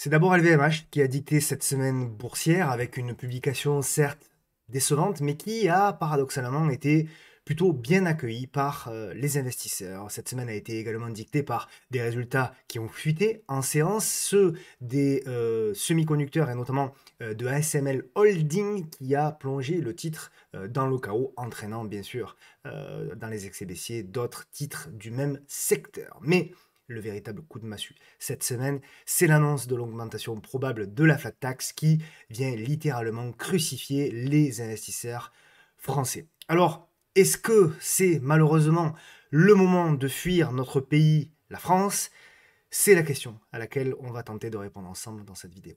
C'est d'abord LVMH qui a dicté cette semaine boursière avec une publication certes décevante, mais qui a paradoxalement été plutôt bien accueillie par euh, les investisseurs. Cette semaine a été également dictée par des résultats qui ont fuité en séance, ceux des euh, semi-conducteurs et notamment euh, de ASML Holding qui a plongé le titre dans le chaos, entraînant bien sûr dans les excès baissiers d'autres titres du même secteur. Mais le véritable coup de massue. Cette semaine, c'est l'annonce de l'augmentation probable de la flat tax qui vient littéralement crucifier les investisseurs français. Alors, est-ce que c'est malheureusement le moment de fuir notre pays, la France C'est la question à laquelle on va tenter de répondre ensemble dans cette vidéo.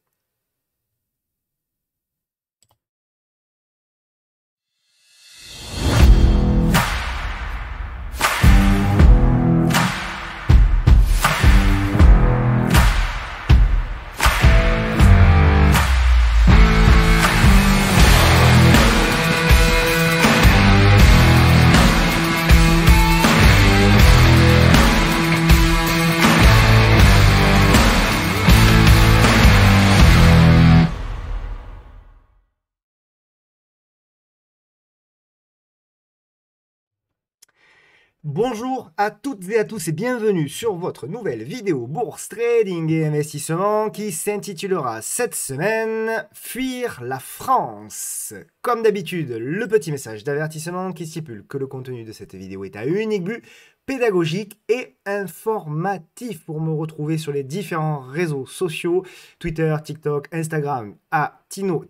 Bonjour à toutes et à tous et bienvenue sur votre nouvelle vidéo bourse trading et investissement qui s'intitulera cette semaine Fuir la France. Comme d'habitude, le petit message d'avertissement qui stipule que le contenu de cette vidéo est à unique but pédagogique et informatif pour me retrouver sur les différents réseaux sociaux, Twitter, TikTok, Instagram, à tino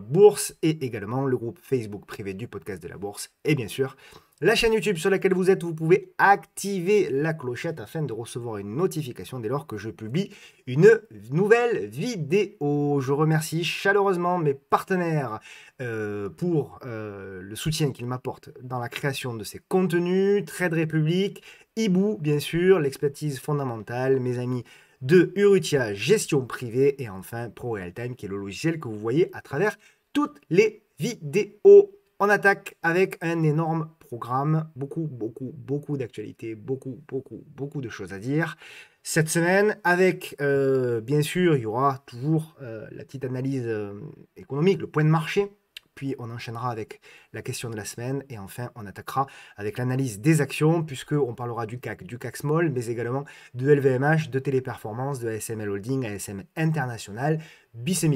bourse et également le groupe Facebook privé du podcast de la bourse et bien sûr la chaîne YouTube sur laquelle vous êtes, vous pouvez activer la clochette afin de recevoir une notification dès lors que je publie une nouvelle vidéo. Je remercie chaleureusement mes partenaires euh, pour euh, le soutien qu'ils m'apportent dans la création de ces contenus, Trade République, Hibou bien sûr, l'expertise fondamentale, mes amis de Urutia Gestion Privée et enfin Pro Real qui est le logiciel que vous voyez à travers toutes les vidéos. On attaque avec un énorme programme. Beaucoup, beaucoup, beaucoup d'actualités, beaucoup, beaucoup, beaucoup de choses à dire cette semaine. Avec, euh, bien sûr, il y aura toujours euh, la petite analyse euh, économique, le point de marché puis on enchaînera avec la question de la semaine, et enfin on attaquera avec l'analyse des actions, puisque on parlera du CAC, du CAC Small, mais également de LVMH, de Téléperformance, de ASML Holding, ASM International,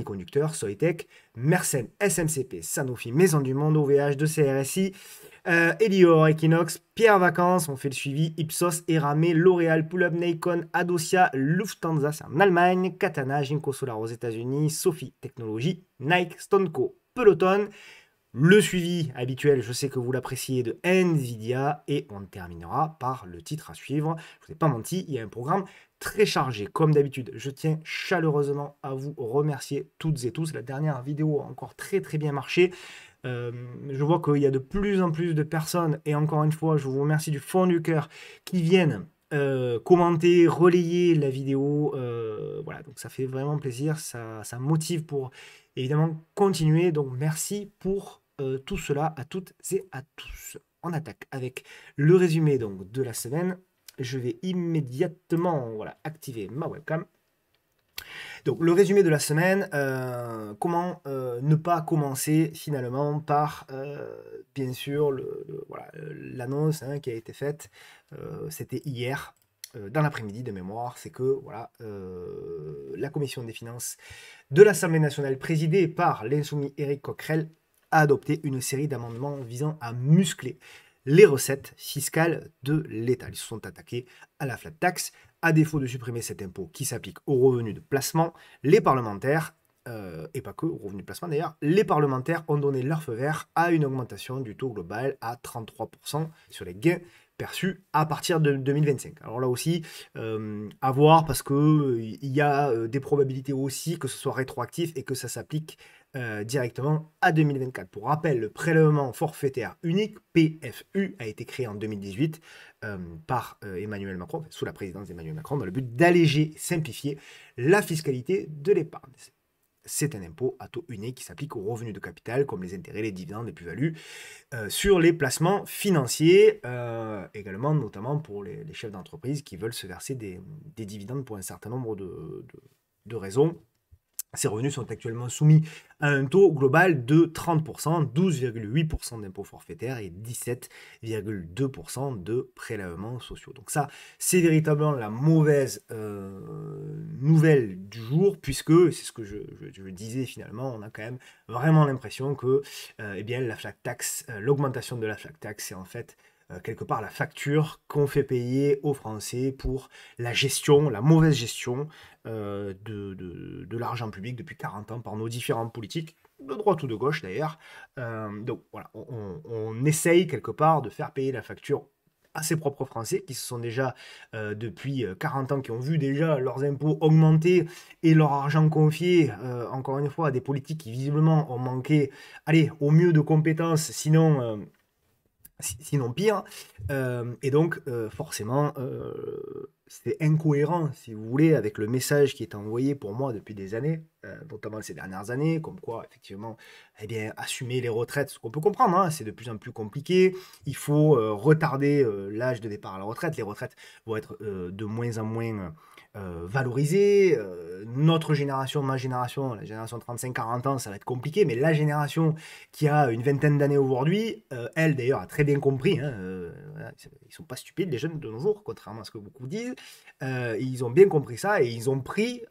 Conducteur, Soitec, Mersenne, SMCP, Sanofi, Maison du Monde, OVH, de CRSI, euh, Equinox, Pierre Vacances, on fait le suivi, Ipsos, Eramé, L'Oréal, Pull-Up, Nikon, Adosia, Lufthansa, c'est en Allemagne, Katana, Ginkgo Solar aux États-Unis, Sophie Technologies, Nike, Stoneco l'automne, Le suivi habituel, je sais que vous l'appréciez, de Nvidia. Et on terminera par le titre à suivre. Je vous ai pas menti, il y a un programme très chargé. Comme d'habitude, je tiens chaleureusement à vous remercier toutes et tous. La dernière vidéo a encore très très bien marché. Euh, je vois qu'il y a de plus en plus de personnes, et encore une fois, je vous remercie du fond du cœur, qui viennent euh, commenter, relayer la vidéo. Euh, voilà, donc ça fait vraiment plaisir, ça, ça motive pour évidemment continuer. Donc merci pour euh, tout cela à toutes et à tous. En attaque avec le résumé donc, de la semaine. Je vais immédiatement voilà, activer ma webcam. Donc le résumé de la semaine, euh, comment euh, ne pas commencer finalement par bien sûr l'annonce le, voilà, hein, qui a été faite, c'était hier euh, dans l'après-midi de mémoire, c'est que voilà, euh, la commission des finances de l'Assemblée nationale, présidée par l'insoumis Éric Coquerel, a adopté une série d'amendements visant à muscler les recettes fiscales de l'État. Ils se sont attaqués à la flat tax. À défaut de supprimer cet impôt qui s'applique aux revenus de placement, les parlementaires, euh, et pas que aux revenus de placement d'ailleurs, les parlementaires ont donné leur feu vert à une augmentation du taux global à 33% sur les gains perçu à partir de 2025. Alors là aussi, euh, à voir parce qu'il euh, il y a euh, des probabilités aussi que ce soit rétroactif et que ça s'applique directement à 2024. Pour rappel, le prélèvement forfaitaire unique, PFU, a été créé en 2018 par Emmanuel Macron, sous la présidence d'Emmanuel Macron, dans le but d'alléger simplifier la fiscalité de l'épargne c'est un impôt à taux unique qui s'applique aux revenus de capital comme les intérêts, les dividendes, les plus-values euh, sur les placements financiers, euh, également notamment pour les, chefs d'entreprise qui veulent se verser des, dividendes pour un certain nombre de raisons ces revenus sont actuellement soumis à un taux global de 30%, 12,8% d'impôts forfaitaires et 17,2% de prélèvements sociaux. Donc ça, c'est véritablement la mauvaise euh, nouvelle du jour, puisque c'est ce que je, disais finalement, on a quand même vraiment l'impression que euh, eh bien, la flat tax, euh, l'augmentation de la flat tax, c'est en fait quelque part la facture qu'on fait payer aux Français pour la gestion, la mauvaise gestion euh, de, de, l'argent public depuis 40 ans par nos différentes politiques, de droite ou de gauche d'ailleurs. Euh, donc voilà, on, essaye quelque part de faire payer la facture à ses propres Français qui se sont déjà euh, depuis 40 ans, qui ont vu déjà leurs impôts augmenter et leur argent confié, encore une fois, à des politiques qui visiblement ont manqué, allez, au mieux de compétences, sinon... sinon pire. et donc, forcément, c'est incohérent, si vous voulez, avec le message qui est envoyé pour moi depuis des années, euh, notamment ces dernières années, comme quoi, effectivement, eh bien, assumer les retraites, ce qu'on peut comprendre, hein, c'est de plus en plus compliqué, il faut euh, retarder euh, l'âge de départ à la retraite, les retraites vont être de moins en moins euh, valoriser. Euh, notre génération, ma génération, la génération 35-40 ans, ça va être compliqué, mais la génération qui a une vingtaine d'années aujourd'hui, euh, elle d'ailleurs a très bien compris, hein, ne ils sont pas stupides les jeunes de nos jours, contrairement à ce que beaucoup disent, ils ont bien compris ça et ils ont pris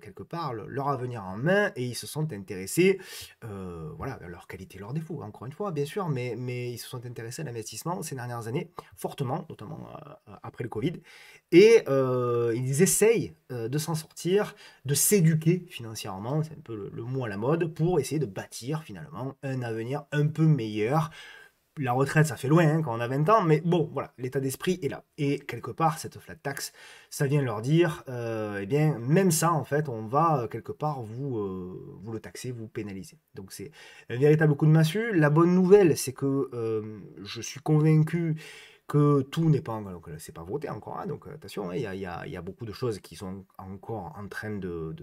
quelque part leur avenir en main et ils se sont intéressés, voilà, à leur qualité, leurs défauts, encore une fois, bien sûr, mais, mais ils se sont intéressés à l'investissement ces dernières années, fortement, notamment après le Covid, et euh, euh, ils essayent euh, de s'en sortir, de s'éduquer financièrement, c'est un peu le, mot à la mode, pour essayer de bâtir finalement un avenir un peu meilleur la retraite, ça fait loin hein, quand on a 20 ans, mais bon, voilà, l'état d'esprit est là. Et quelque part, cette flat tax, ça vient leur dire, euh, eh bien, même ça, en fait, on va quelque part vous, vous le taxer, vous pénaliser. Donc c'est un véritable coup de massue. La bonne nouvelle, c'est que je suis convaincu que tout n'est pas, c'est pas voté encore, hein, donc euh, attention, hein, il y, a, beaucoup de choses qui sont encore en train de,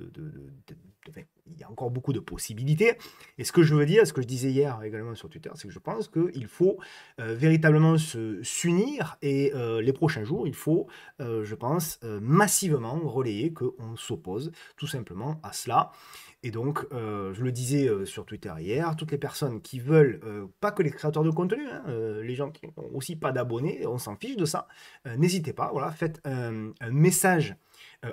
il y a encore beaucoup de possibilités. Et ce que je veux dire, ce que je disais hier également sur Twitter, c'est que je pense qu'il faut euh, véritablement véritablement s'unir et euh, les prochains jours, il faut, je pense, massivement relayer qu'on s'oppose tout simplement à cela. Et donc, euh, je le disais euh, sur Twitter hier, toutes les personnes qui veulent, euh, pas que les créateurs de contenu, hein, les gens qui n'ont aussi pas d'abonnés, on s'en fiche de ça, n'hésitez pas, voilà, faites un message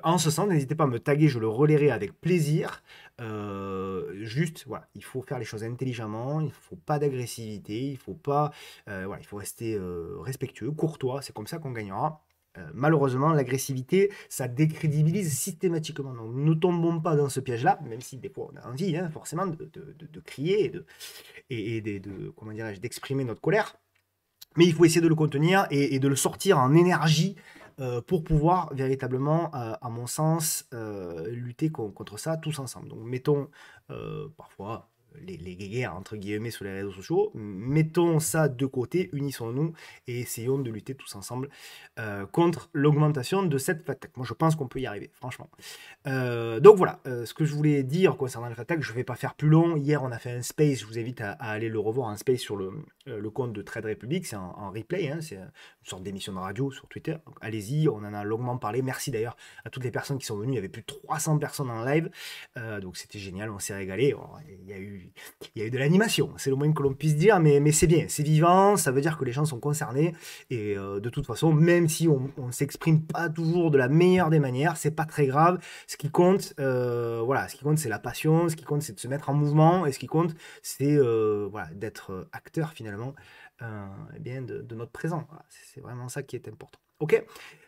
en ce sens, n'hésitez pas à me taguer, je le relayerai avec plaisir. juste, voilà, il faut faire les choses intelligemment, il ne faut pas d'agressivité, il faut pas, il faut rester respectueux, courtois, c'est comme ça qu'on gagnera. Euh, malheureusement, l'agressivité, ça décrédibilise systématiquement. Donc, ne tombons pas dans ce piège-là, même si des fois on a envie, hein, forcément, de, crier et de, et, de comment d'exprimer notre colère. Mais il faut essayer de le contenir et, de le sortir en énergie euh, pour pouvoir véritablement, euh, à mon sens, lutter contre ça tous ensemble. Donc, mettons parfois les, guerres entre guillemets sur les réseaux sociaux. Mettons ça de côté, unissons-nous et essayons de lutter tous ensemble euh, contre l'augmentation de cette attaque Moi, je pense qu'on peut y arriver, franchement. Euh, donc voilà, euh, ce que je voulais dire concernant la fatac, je ne vais pas faire plus long. Hier, on a fait un space, je vous invite à aller le revoir, un space sur le, euh, le compte de Trade Republic, c'est en, replay, hein, c'est une sorte d'émission de radio sur Twitter. Allez-y, on en a longuement parlé. Merci d'ailleurs à toutes les personnes qui sont venues. Il y avait plus de 300 personnes en live, euh, donc c'était génial, on s'est régalé. Oh, il y a eu, de l'animation, c'est le moins que l'on puisse dire, mais, c'est bien, c'est vivant, ça veut dire que les gens sont concernés. Et euh, de toute façon, même si on ne s'exprime pas toujours de la meilleure des manières, c'est pas très grave. Ce qui compte, voilà, ce qui compte, c'est la passion. Ce qui compte, c'est de se mettre en mouvement. Et ce qui compte, c'est d'être acteur finalement euh, eh bien de, notre présent. c'est vraiment ça qui est important. Ok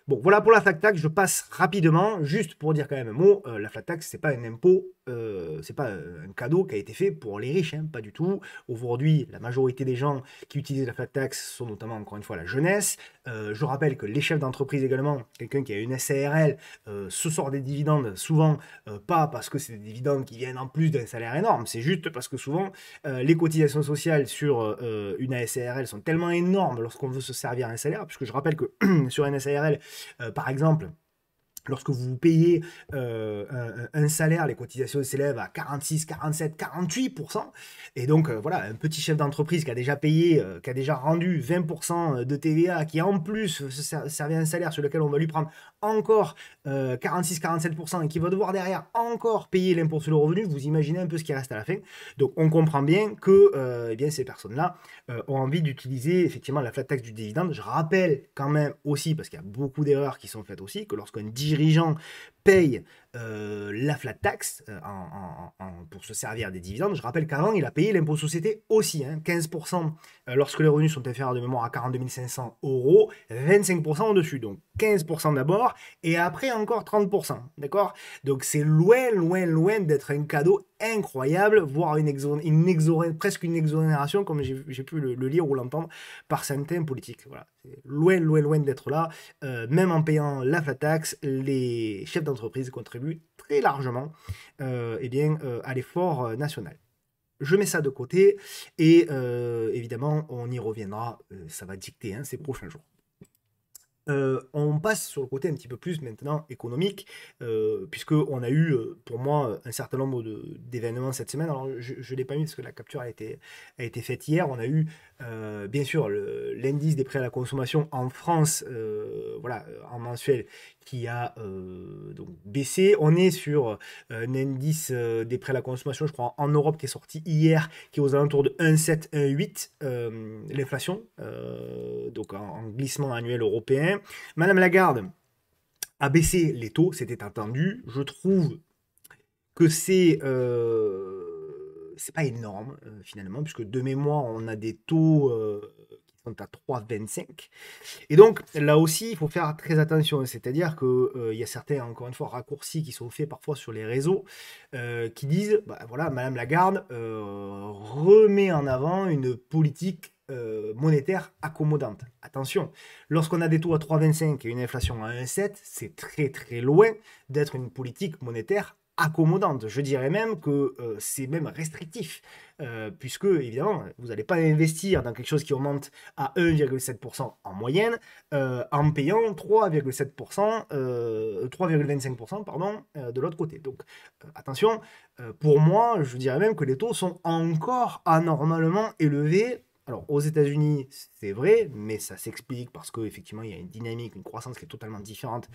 Bon, voilà pour la flat tax. Je passe rapidement, juste pour dire quand même un mot. Euh, la flat tax, c'est pas un impôt euh, c'est pas euh, un cadeau qui a été fait pour les riches, hein, pas du tout. Aujourd'hui, la majorité des gens qui utilisent la flat tax sont notamment, encore une fois, la jeunesse. Euh, je rappelle que les chefs d'entreprise également, quelqu'un qui a une SARL, se sort des dividendes souvent, pas parce que c'est des dividendes qui viennent en plus d'un salaire énorme, c'est juste parce que souvent, les cotisations sociales sur une SARL sont tellement énormes lorsqu'on veut se servir un salaire, puisque je rappelle que sur une SARL, par exemple, Lorsque vous payez euh, un, salaire, les cotisations s'élèvent à 46, 47, 48%. Et donc, euh, voilà, un petit chef d'entreprise qui a déjà payé, euh, qui a déjà rendu 20% de TVA, qui en plus servait un salaire sur lequel on va lui prendre encore 46, 47%, et qui va devoir derrière encore payer l'impôt sur le revenu, vous imaginez un peu ce qui reste à la fin. Donc, on comprend bien que eh bien, ces personnes-là ont envie d'utiliser effectivement la flat tax du dividende. Je rappelle quand même aussi, parce qu'il y a beaucoup d'erreurs qui sont faites aussi, que lorsqu'un dit dirigeants payent euh, la flat tax euh, pour se servir des dividendes. Je rappelle qu'avant, il a payé l'impôt société aussi, 15% hein, euh, lorsque les revenus sont inférieurs de mémoire à 42 500 euros, 25% au-dessus. Donc 15% d'abord et après encore 30%. D'accord Donc c'est loin, loin, loin d'être un cadeau incroyable, voire une, une presque une exonération, comme j'ai pu le, lire ou l'entendre par certains politiques. Voilà. Loin, loin, loin d'être là. même en payant la flat tax, les chefs d'entreprise contribuent très largement et euh, eh bien, euh, à l'effort euh, national. Je mets ça de côté et évidemment on y reviendra, ça va dicter hein, ces prochains jours. on passe sur le côté un petit peu plus maintenant économique, puisque on a eu pour moi un certain nombre d'événements cette semaine. Alors je n'ai l'ai pas mis parce que la capture a été, a été faite hier. On a eu bien sûr l'indice des prêts à la consommation en France, voilà, en mensuel, qui a euh, donc baissé. On est sur euh, un indice euh, des prêts à la consommation, je crois, en Europe qui est sorti hier, qui est aux alentours de 1,7, 1,8, l'inflation, donc en, glissement annuel européen. Madame Lagarde a baissé les taux, c'était attendu. Je trouve que c'est c'est pas énorme finalement, puisque de mémoire, on a des taux sont à 3,25. Et donc là aussi, il faut faire très attention. Hein. C'est-à-dire que euh, il y a certains, encore une fois, raccourcis qui sont faits parfois sur les réseaux euh, qui disent bah, voilà, Madame Lagarde euh, remet en avant une politique monétaire accommodante. Attention, lorsqu'on a des taux à 3,25 et une inflation à 1,7, c'est très très loin d'être une politique monétaire accommodante. Je dirais même que euh, c'est même restrictif, euh, puisque évidemment, vous n'allez pas investir dans quelque chose qui augmente à 1,7% en moyenne euh, en payant 3,7%, 3,25% pardon, de l'autre côté. Donc attention, pour moi, je dirais même que les taux sont encore anormalement élevés alors, aux États-Unis, c'est vrai, mais ça s'explique parce qu'effectivement, il y a une dynamique, une croissance qui est totalement différente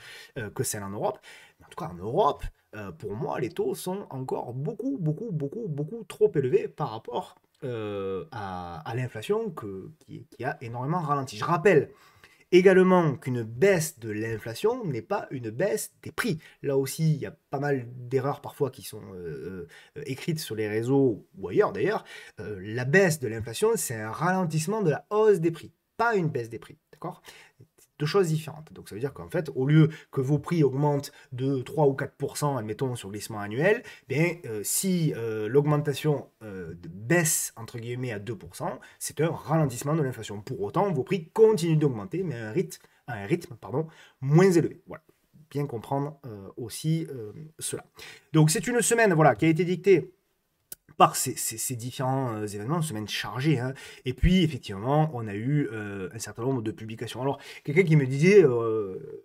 que celle en Europe. en tout cas, en Europe, euh, pour moi, les taux sont encore beaucoup, beaucoup, beaucoup, beaucoup trop élevés par rapport euh, à, l'inflation qui, a énormément ralenti. Je rappelle également qu'une baisse de l'inflation n'est pas une baisse des prix. Là aussi, il y a pas mal d'erreurs parfois qui sont euh, écrites sur les réseaux ou ailleurs d'ailleurs. la baisse de l'inflation, c'est un ralentissement de la hausse des prix, pas une baisse des prix. D'accord deux choses différentes. Donc ça veut dire qu'en fait, au lieu que vos prix augmentent de 3 ou 4%, admettons, sur glissement annuel, bien, euh, si euh, l'augmentation euh, baisse, entre guillemets, à 2%, c'est un ralentissement de l'inflation. Pour autant, vos prix continuent d'augmenter, mais à un rythme, un rythme pardon, moins élevé. Voilà bien comprendre aussi cela. Donc c'est une semaine voilà, qui a été dictée par ces, ces, différents euh, événements, une semaine chargée. Hein. Et puis, effectivement, on a eu euh, un certain nombre de publications. Alors, quelqu'un qui me disait, euh,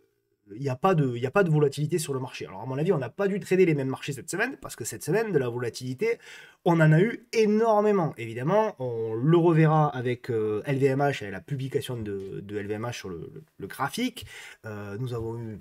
il n'y a, pas de, a pas de volatilité sur le marché. Alors, à mon avis, on n'a pas dû trader les mêmes marchés cette semaine, parce que cette semaine, de la volatilité, on en a eu énormément. Évidemment, on le reverra avec LVMH euh, et la publication de, LVMH sur le, graphique. Euh, nous avons eu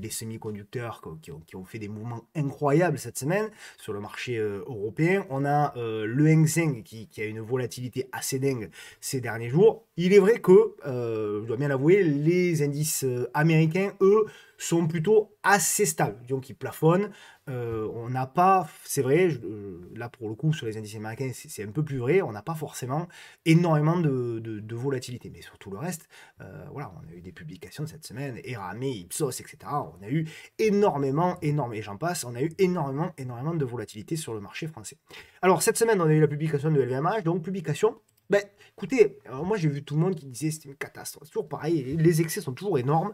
les, semi-conducteurs qui ont, fait des mouvements incroyables cette semaine sur le marché euh, européen. On a le Hang Seng qui, qui, a une volatilité assez dingue ces derniers jours. Il est vrai que, je dois bien l'avouer, les indices américains, eux, sont plutôt assez stables. Donc ils plafonnent. Euh, on n'a pas, c'est vrai, euh, là pour le coup sur les indices américains c'est un peu plus vrai, on n'a pas forcément énormément de, de, volatilité. Mais sur tout le reste, euh, voilà, on a eu des publications cette semaine, Erame, Ipsos, etc. On a eu énormément, énormément, et j'en passe, on a eu énormément, énormément de volatilité sur le marché français. Alors cette semaine on a eu la publication de LVMH, donc publication ben, écoutez, moi j'ai vu tout le monde qui disait c'était une catastrophe. Toujours pareil, les excès sont toujours énormes.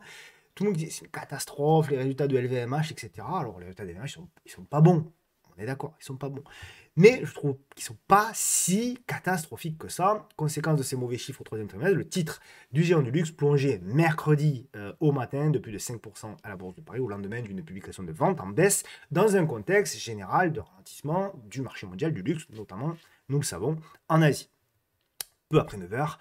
Tout le monde dit c'est une catastrophe, les résultats de LVMH, etc. Alors, les résultats de LVMH, ils sont, sont pas bons. On est d'accord, ils sont pas bons. Mais je trouve qu'ils sont pas si catastrophiques que ça. Conséquence de ces mauvais chiffres au troisième trimestre, le titre du géant du luxe plongé mercredi euh, au matin de plus de 5% à la Bourse de Paris au lendemain d'une publication de vente en baisse dans un contexte général de ralentissement du marché mondial du luxe, notamment, nous le savons, en Asie. Peu après 9h,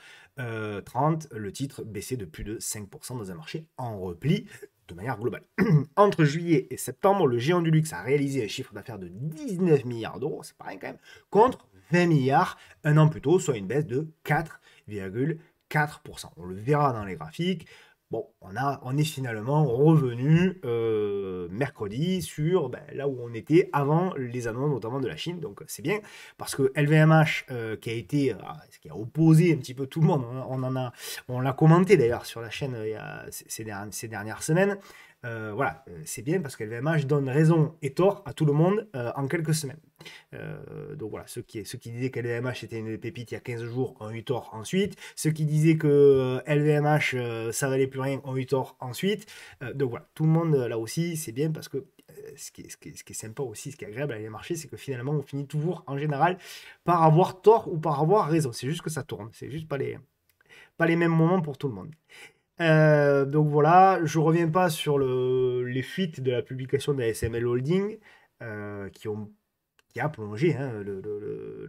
30, euh, le titre baissait de plus de 5% dans un marché en repli de manière globale. Entre juillet et septembre, le géant du luxe a réalisé un chiffre d'affaires de 19 milliards d'euros, c'est pas rien quand même, contre 20 milliards un an plus tôt, soit une baisse de 4,4%. On le verra dans les graphiques, Bon, on, a, on est finalement revenu euh, mercredi sur ben, là où on était avant les annonces, notamment de la Chine. Donc c'est bien parce que LVMH euh, qui a été, ah, qui a opposé un petit peu tout le monde. On, en a, on l'a commenté d'ailleurs sur la chaîne euh, ces, dernières semaines. Euh, voilà, euh, c'est bien parce que LVMH donne raison et tort à tout le monde euh, en quelques semaines. donc voilà, ceux qui, qui disaient que LVMH était une pépite il y a 15 jours ont eu tort ensuite. Ceux qui disaient que LVMH ça valait plus rien ont eu tort ensuite. donc voilà, tout le monde là aussi, c'est bien parce que ce qui, est, sympa aussi, ce qui est agréable à aller marcher, c'est que finalement, on finit toujours en général par avoir tort ou par avoir raison. C'est juste que ça tourne. C'est juste pas les, pas les mêmes moments pour tout le monde. Euh, donc voilà, je reviens pas sur le, les fuites de la publication de la SML Holding euh, qui, ont, a plongé hein,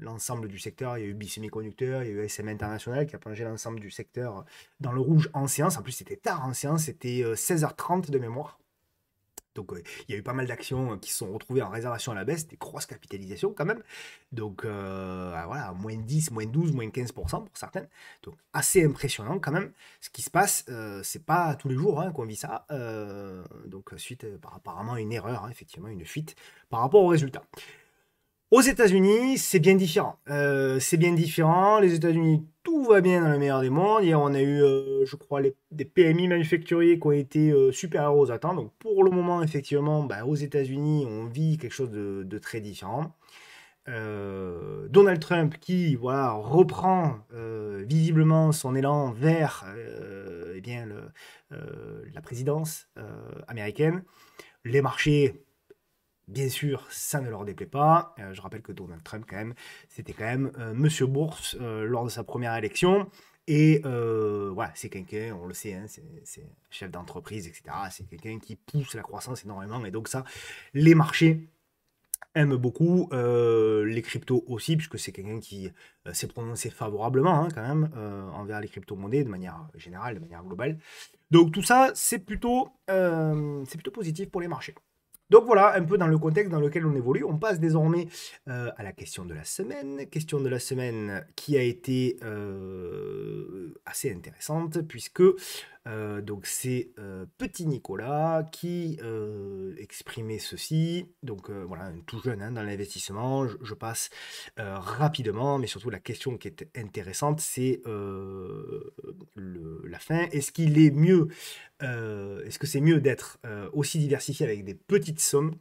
l'ensemble du secteur. Il y a eu Conducteur, il y a eu SM International qui a plongé l'ensemble du secteur dans le rouge en séance. En plus, c'était tard en séance, c'était 16h30 euh, de mémoire. Donc euh, il y a eu pas mal d'actions euh, qui sont retrouvées en réservation à la baisse, des grosses capitalisations quand même. Donc euh, ah, voilà, moins 10, moins 12, moins 15% pour certaines. Donc assez impressionnant quand même. Ce qui se passe, euh, c'est pas tous les jours hein, qu'on vit ça. donc suite par apparemment une erreur, hein, effectivement une fuite par rapport aux résultats. Aux États-Unis, c'est bien différent. c'est bien différent. Les États-Unis va bien dans le meilleur des mondes. Hier, on a eu, euh, je crois, les, des PMI manufacturiers qui ont été euh, super supérieurs aux attentes. Donc, pour le moment, effectivement, bah, aux États-Unis, on vit quelque chose de, très différent. Euh, Donald Trump qui voilà, reprend visiblement son élan vers eh bien, la présidence américaine. Les marchés Bien sûr, ça ne leur déplaît pas. Euh, je rappelle que Donald Trump, quand même, c'était quand même euh, Monsieur Bourse euh, lors de sa première élection. Et voilà, c'est quelqu'un, on le sait, hein, c'est chef d'entreprise, etc. C'est quelqu'un qui pousse la croissance énormément. Et donc ça, les marchés aiment beaucoup, les cryptos aussi, puisque c'est quelqu'un qui s'est prononcé favorablement hein, quand même envers les crypto de manière générale, de manière globale. Donc tout ça, c'est plutôt, c'est plutôt positif pour les marchés. Donc voilà un peu dans le contexte dans lequel on évolue. On passe désormais euh, à la question de la semaine. Question de la semaine qui a été euh, assez intéressante puisque euh, donc c'est euh, petit Nicolas qui euh, exprimait ceci. Donc voilà, tout jeune hein, dans l'investissement. Je, passe rapidement, mais surtout la question qui est intéressante, c'est la fin. Est-ce qu'il est mieux, est-ce que c'est mieux d'être aussi diversifié avec des petites sommes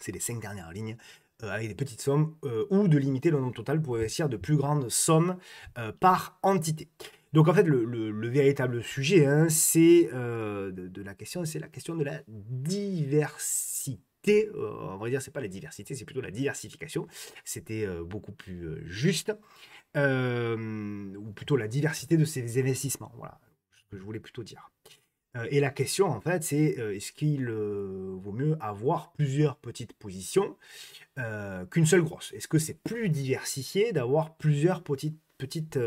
C'est les cinq dernières lignes avec des petites sommes, ou de limiter le nombre total pour investir de plus grandes sommes par entité. Donc en fait, le, véritable sujet, hein, c'est euh, de, la question, c'est la question de la diversité. on euh, va dire, c'est pas la diversité, c'est plutôt la diversification. C'était euh, beaucoup plus juste, ou plutôt la diversité de ces investissements. Voilà ce que je voulais plutôt dire. et la question, en fait, c'est est-ce qu'il vaut mieux avoir plusieurs petites positions qu'une seule grosse Est-ce que c'est plus diversifié d'avoir plusieurs petites petites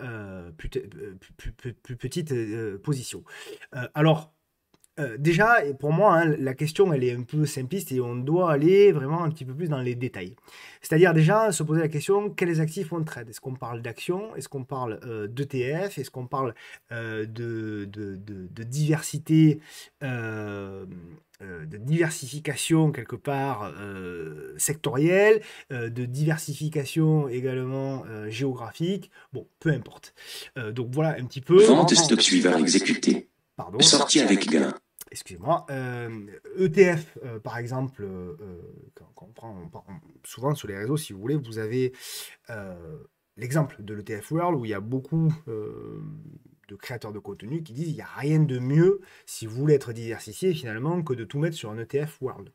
euh, euh, plus, petite euh, position. alors, euh, déjà, pour moi, hein, la question, elle est un peu simpliste et on doit aller vraiment un petit peu plus dans les détails. C'est-à-dire déjà se poser la question, quels actifs on trade Est-ce qu'on parle d'actions Est-ce qu'on parle euh, d'ETF Est-ce qu'on parle euh, de, diversité de diversification quelque part sectorielle, de diversification également géographique, bon, peu importe. donc voilà un petit peu. Vente stock suivant exécuté. Pardon. Sortie avec gain excusez-moi, ETF, euh, e euh, par exemple, euh, on prend, souvent sur les réseaux, si vous voulez, vous avez l'exemple de l'ETF World où il y a beaucoup de créateurs de contenu qui disent il n'y a rien de mieux si vous voulez être diversifié finalement que de tout mettre sur un ETF World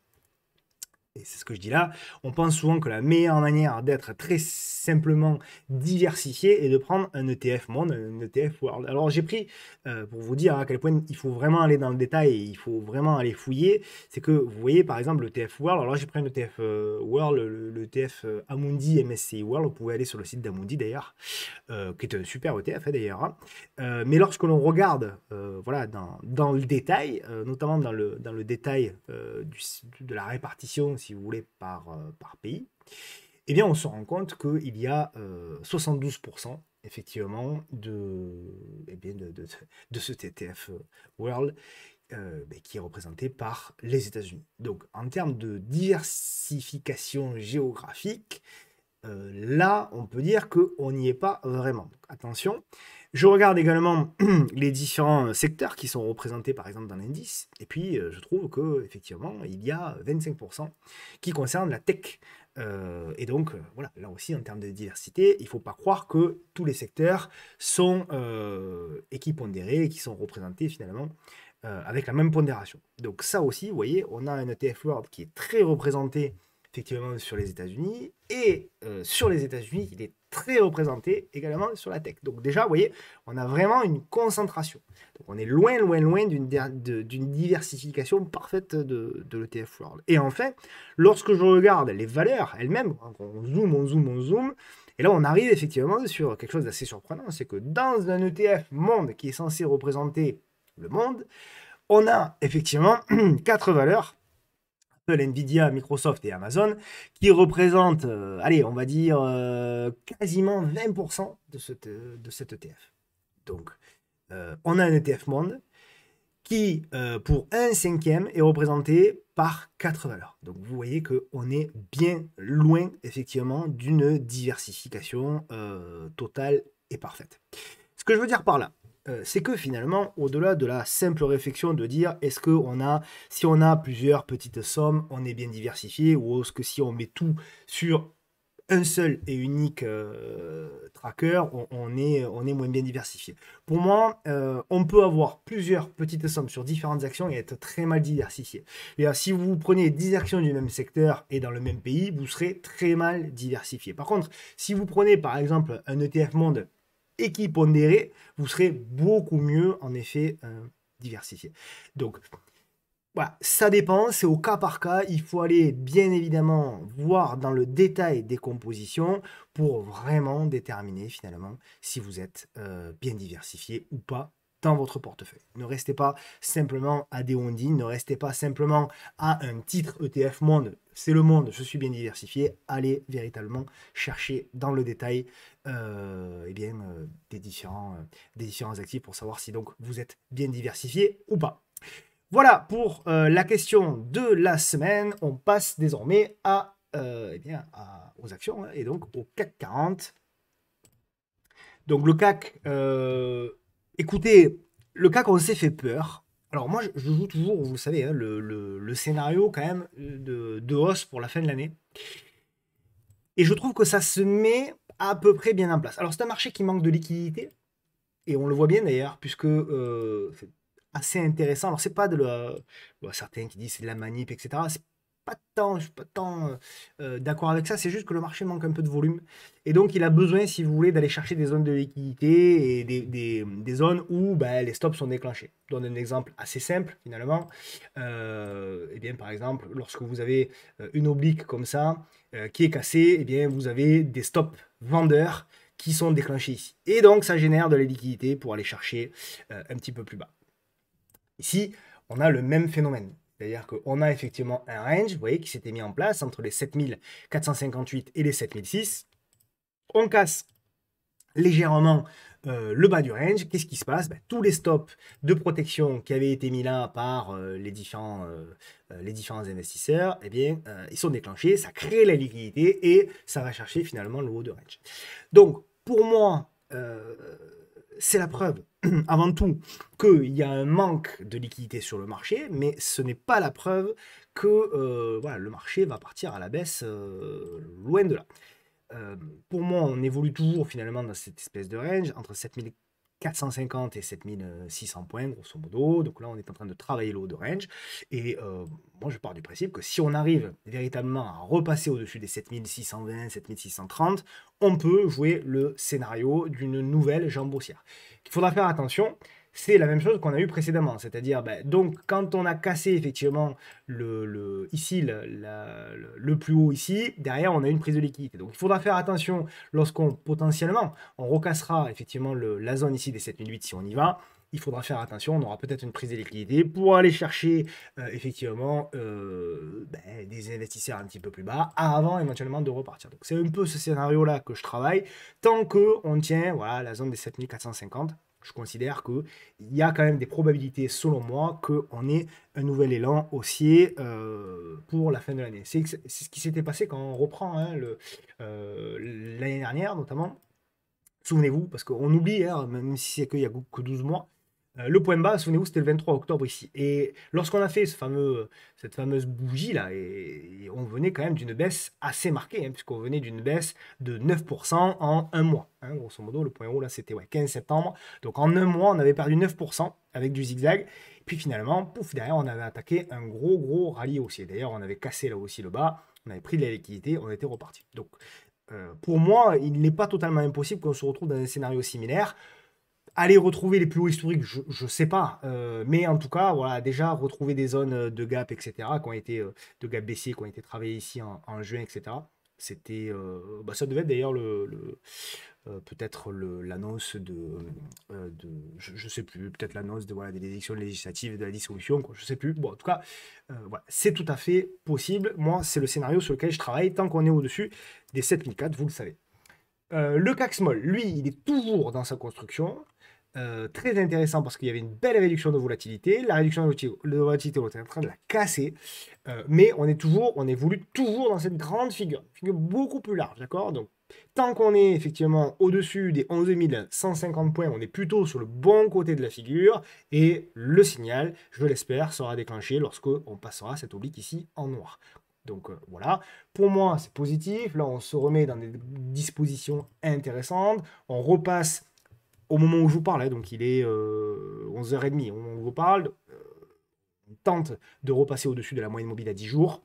c'est ce que je dis là, on pense souvent que la meilleure manière d'être très simplement diversifié est de prendre un ETF monde, un ETF world. Alors j'ai pris, euh, pour vous dire à quel point il faut vraiment aller dans le détail, et il faut vraiment aller fouiller, c'est que vous voyez par exemple le TF world, alors j'ai pris un ETF euh, world, le, e TF euh, Amundi MSCI world, vous pouvez aller sur le site d'Amundi d'ailleurs, qui est un super ETF hein, d'ailleurs. Hein. mais lorsque l'on regarde voilà, dans, dans, le détail, notamment dans le, dans le détail de la répartition, si si vous voulez, par, euh, par pays, eh bien, on se rend compte qu'il y a 72% euh, effectivement de, eh bien, de, ce TTF World euh, ben, qui est représenté par les États-Unis. Donc, en termes de diversification géographique, euh, là, on peut dire qu'on n'y est pas vraiment. Donc, attention. Je regarde également les différents euh, secteurs qui sont représentés par exemple dans l'indice, et puis euh, je trouve que effectivement il y a 25% qui concernent la tech. et donc voilà, là aussi en termes de diversité, il ne faut pas croire que tous les secteurs sont équipondérés et qui sont représentés finalement avec la même pondération. Donc ça aussi, vous voyez, on a un ETF World qui est très représenté effectivement sur les États-Unis. Et euh, sur les États-Unis, il est très représenté également sur la tech. Donc déjà, vous voyez, on a vraiment une concentration. Donc on est loin, loin, loin d'une diversification parfaite de, de l'ETF World. Et enfin, lorsque je regarde les valeurs elles-mêmes, on zoom, on zoom, on zoom. et là on arrive effectivement sur quelque chose d'assez surprenant, c'est que dans un ETF monde qui est censé représenter le monde, on a effectivement quatre valeurs Nvidia, Microsoft et Amazon, qui représentent, euh, allez, on va dire, euh, quasiment 20% de, euh, de cet ETF. Donc, on a un ETF monde qui, pour un cinquième, est représenté par quatre valeurs. Donc, vous voyez qu'on est bien loin, effectivement, d'une diversification totale et parfaite. Ce que je veux dire par là, euh, c'est que finalement, au-delà de la simple réflexion de dire est-ce que a, si on a plusieurs petites sommes, on est bien diversifié, ou est-ce que si on met tout sur un seul et unique euh, tracker, on, est, moins bien diversifié. Pour moi, euh, on peut avoir plusieurs petites sommes sur différentes actions et être très mal diversifié. Et si vous prenez 10 actions du même secteur et dans le même pays, vous serez très mal diversifié. Par contre, si vous prenez par exemple un ETF monde équipondéré, vous serez beaucoup mieux en effet euh, diversifié. Donc voilà, ça dépend, c'est au cas par cas, il faut aller bien évidemment voir dans le détail des compositions pour vraiment déterminer finalement si vous êtes euh, bien diversifié ou pas dans votre portefeuille. Ne restez pas simplement à des ondines, ne restez pas simplement à un titre ETF monde. C'est le monde, je suis bien diversifié. Allez véritablement chercher dans le détail euh, eh bien, euh, euh, des, différents, actifs pour savoir si donc vous êtes bien diversifié ou pas. Voilà pour la question de la semaine. On passe désormais à, eh bien, aux actions et donc au CAC 40. Donc le CAC Écoutez, le cas qu'on s'est fait peur. Alors moi, je joue toujours, vous savez, hein, le, scénario quand même euh, de, hausse pour la fin de l'année. Et je trouve que ça se met à peu près bien en place. Alors c'est un marché qui manque de liquidité, et on le voit bien d'ailleurs, puisque euh, c'est assez intéressant. Alors c'est pas de la... certains qui disent c'est de la manip, etc. C'est pas tant, je suis pas tant euh, euh, d'accord avec ça. C'est juste que le marché manque un peu de volume. Et donc, il a besoin, si vous voulez, d'aller chercher des zones de liquidité et des, zones où ben, les stops sont déclenchés. Je donne un exemple assez simple, finalement. Euh, eh bien, par exemple, lorsque vous avez une oblique comme ça qui est cassée, eh bien, vous avez des stops vendeurs qui sont déclenchés ici. Et donc, ça génère de la liquidité pour aller chercher un petit peu plus bas. Ici, on a le même phénomène. C'est-à-dire qu'on a effectivement un range, vous voyez, qui s'était mis en place entre les 7458 et les 7006. On casse légèrement euh, le bas du range. Qu'est-ce qui se passe ben, Tous les stops de protection qui avaient été mis là par euh, les, différents, euh, les différents investisseurs, eh bien, ils sont déclenchés, ça crée la liquidité et ça va chercher finalement le haut de range. Donc, pour moi, c'est la preuve, avant tout, qu'il y a un manque de liquidité sur le marché, mais ce n'est pas la preuve que euh, le marché va partir à la baisse euh, loin de là. Euh, pour moi, on évolue toujours finalement dans cette espèce de range entre 7000 450 et 7600 points, grosso modo. Donc là, on est en train de travailler l'eau de range. Et euh, moi, je pars du principe que si on arrive véritablement à repasser au-dessus des 7620, 7630, on peut jouer le scénario d'une nouvelle jambe Il faudra faire attention, c'est la même chose qu'on a eu précédemment. C'est-à-dire, ben, donc, quand on a cassé effectivement le, ici, le, plus haut ici, derrière, on a une prise de liquidité. Donc, il faudra faire attention lorsqu'on potentiellement, on recassera effectivement la zone ici des 7008 si on y va il faudra faire attention, on aura peut-être une prise de liquidité pour aller chercher euh, effectivement euh, ben, des investisseurs un petit peu plus bas avant éventuellement de repartir. Donc c'est un peu ce scénario là que je travaille tant que on tient voilà la zone des 7450 je considère qu'il y a quand même des probabilités, selon moi, qu'on ait un nouvel élan haussier euh, pour la fin de l'année. C'est ce qui s'était passé quand on reprend hein, euh, l'année dernière, notamment. Souvenez-vous, parce qu'on oublie, hein, même si c'est qu'il n'y a que 12 mois, euh, le point bas, souvenez-vous, c'était le 23 octobre ici. Et lorsqu'on a fait ce fameux, cette fameuse bougie-là, et, on venait quand même d'une baisse assez marquée, hein, puisqu'on venait d'une baisse de 9% en un mois. Hein. grosso modo, le point haut, là, c'était ouais, 15 septembre. Donc en un mois, on avait perdu 9% avec du zigzag. Puis finalement, pouf, derrière, on avait attaqué un gros, gros rallye haussier. D'ailleurs, on avait cassé là aussi le bas, on avait pris de la liquidité, on était reparti. Donc euh, pour moi, il n'est pas totalement impossible qu'on se retrouve dans un scénario similaire. Aller retrouver les plus hauts historiques, je, ne sais pas. Euh, mais en tout cas, voilà, déjà retrouver des zones euh, de gap, etc., qui ont été euh, de gap baissier, qui ont été travaillées ici en, juin, etc. C'était, bah, ça devait être d'ailleurs le, peut-être l'annonce de, je, ne sais plus, peut-être l'annonce de voilà des élections législatives, de la dissolution, quoi, je sais plus. Bon, en tout cas, c'est tout à fait possible. Moi, c'est le scénario sur lequel je travaille tant qu'on est au-dessus des 7004, vous le savez. le CAC Small, lui, il est toujours dans sa construction. Euh, très intéressant parce qu'il y avait une belle réduction de volatilité. La réduction de volatilité, on était en train de la casser. Euh, mais on est toujours, on évolue toujours dans cette grande figure, figure beaucoup plus large, d'accord Donc, tant qu'on est effectivement au-dessus des 11 150 points, on est plutôt sur le bon côté de la figure. Et le signal, je l'espère, sera déclenché lorsqu'on passera cette oblique ici en noir. Donc euh, voilà, pour moi c'est positif, là on se remet dans des dispositions intéressantes, on repasse au moment où je vous parlais, hein, donc il est 11h30, euh, on vous parle, euh, on tente de repasser au-dessus de la moyenne mobile à 10 jours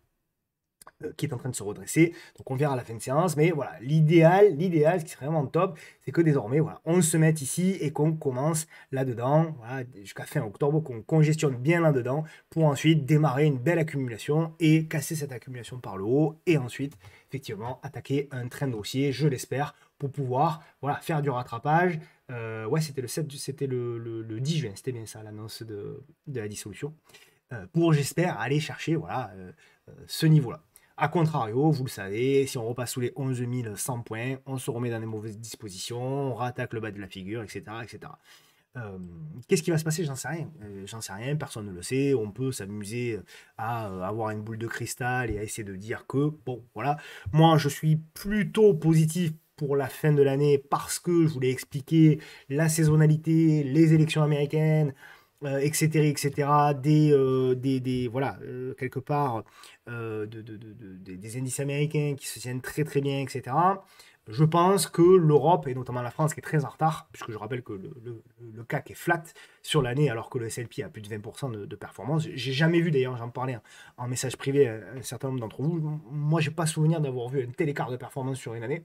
euh, qui est en train de se redresser. Donc on verra à la fin de séance, mais voilà, l'idéal, l'idéal, ce qui serait vraiment top, c'est que désormais, voilà, on se mette ici et qu'on commence là-dedans, voilà, jusqu'à fin octobre, qu'on congestionne bien là-dedans pour ensuite démarrer une belle accumulation et casser cette accumulation par le haut et ensuite, effectivement, attaquer un train de dossier, je l'espère, pour pouvoir voilà, faire du rattrapage. Euh, ouais, c'était le, 7, c'était le, 10 juin, c'était bien ça, l'annonce de, la dissolution, euh, pour, j'espère, aller chercher voilà, euh, ce niveau-là. A contrario, vous le savez, si on repasse sous les 11 100 points, on se remet dans des mauvaises dispositions, on rattaque le bas de la figure, etc. etc. qu'est-ce qui va se passer J'en sais rien. j'en sais rien, personne ne le sait. On peut s'amuser à avoir une boule de cristal et à essayer de dire que, bon, voilà. Moi, je suis plutôt positif pour la fin de l'année parce que je voulais expliquer la saisonnalité, les élections américaines, etc., euh, etc., euh, des, des, voilà, euh, quelque part, de, des indices américains qui se tiennent très très bien, etc. Je pense que l'Europe, et notamment la France, qui est très en retard, puisque je rappelle que le, CAC est flat sur l'année, alors que le SLP a plus de 20% de, performance. J'ai jamais vu, d'ailleurs, j'en parlais en, message privé à un certain nombre d'entre vous, moi, j'ai pas souvenir d'avoir vu un tel écart de performance sur une année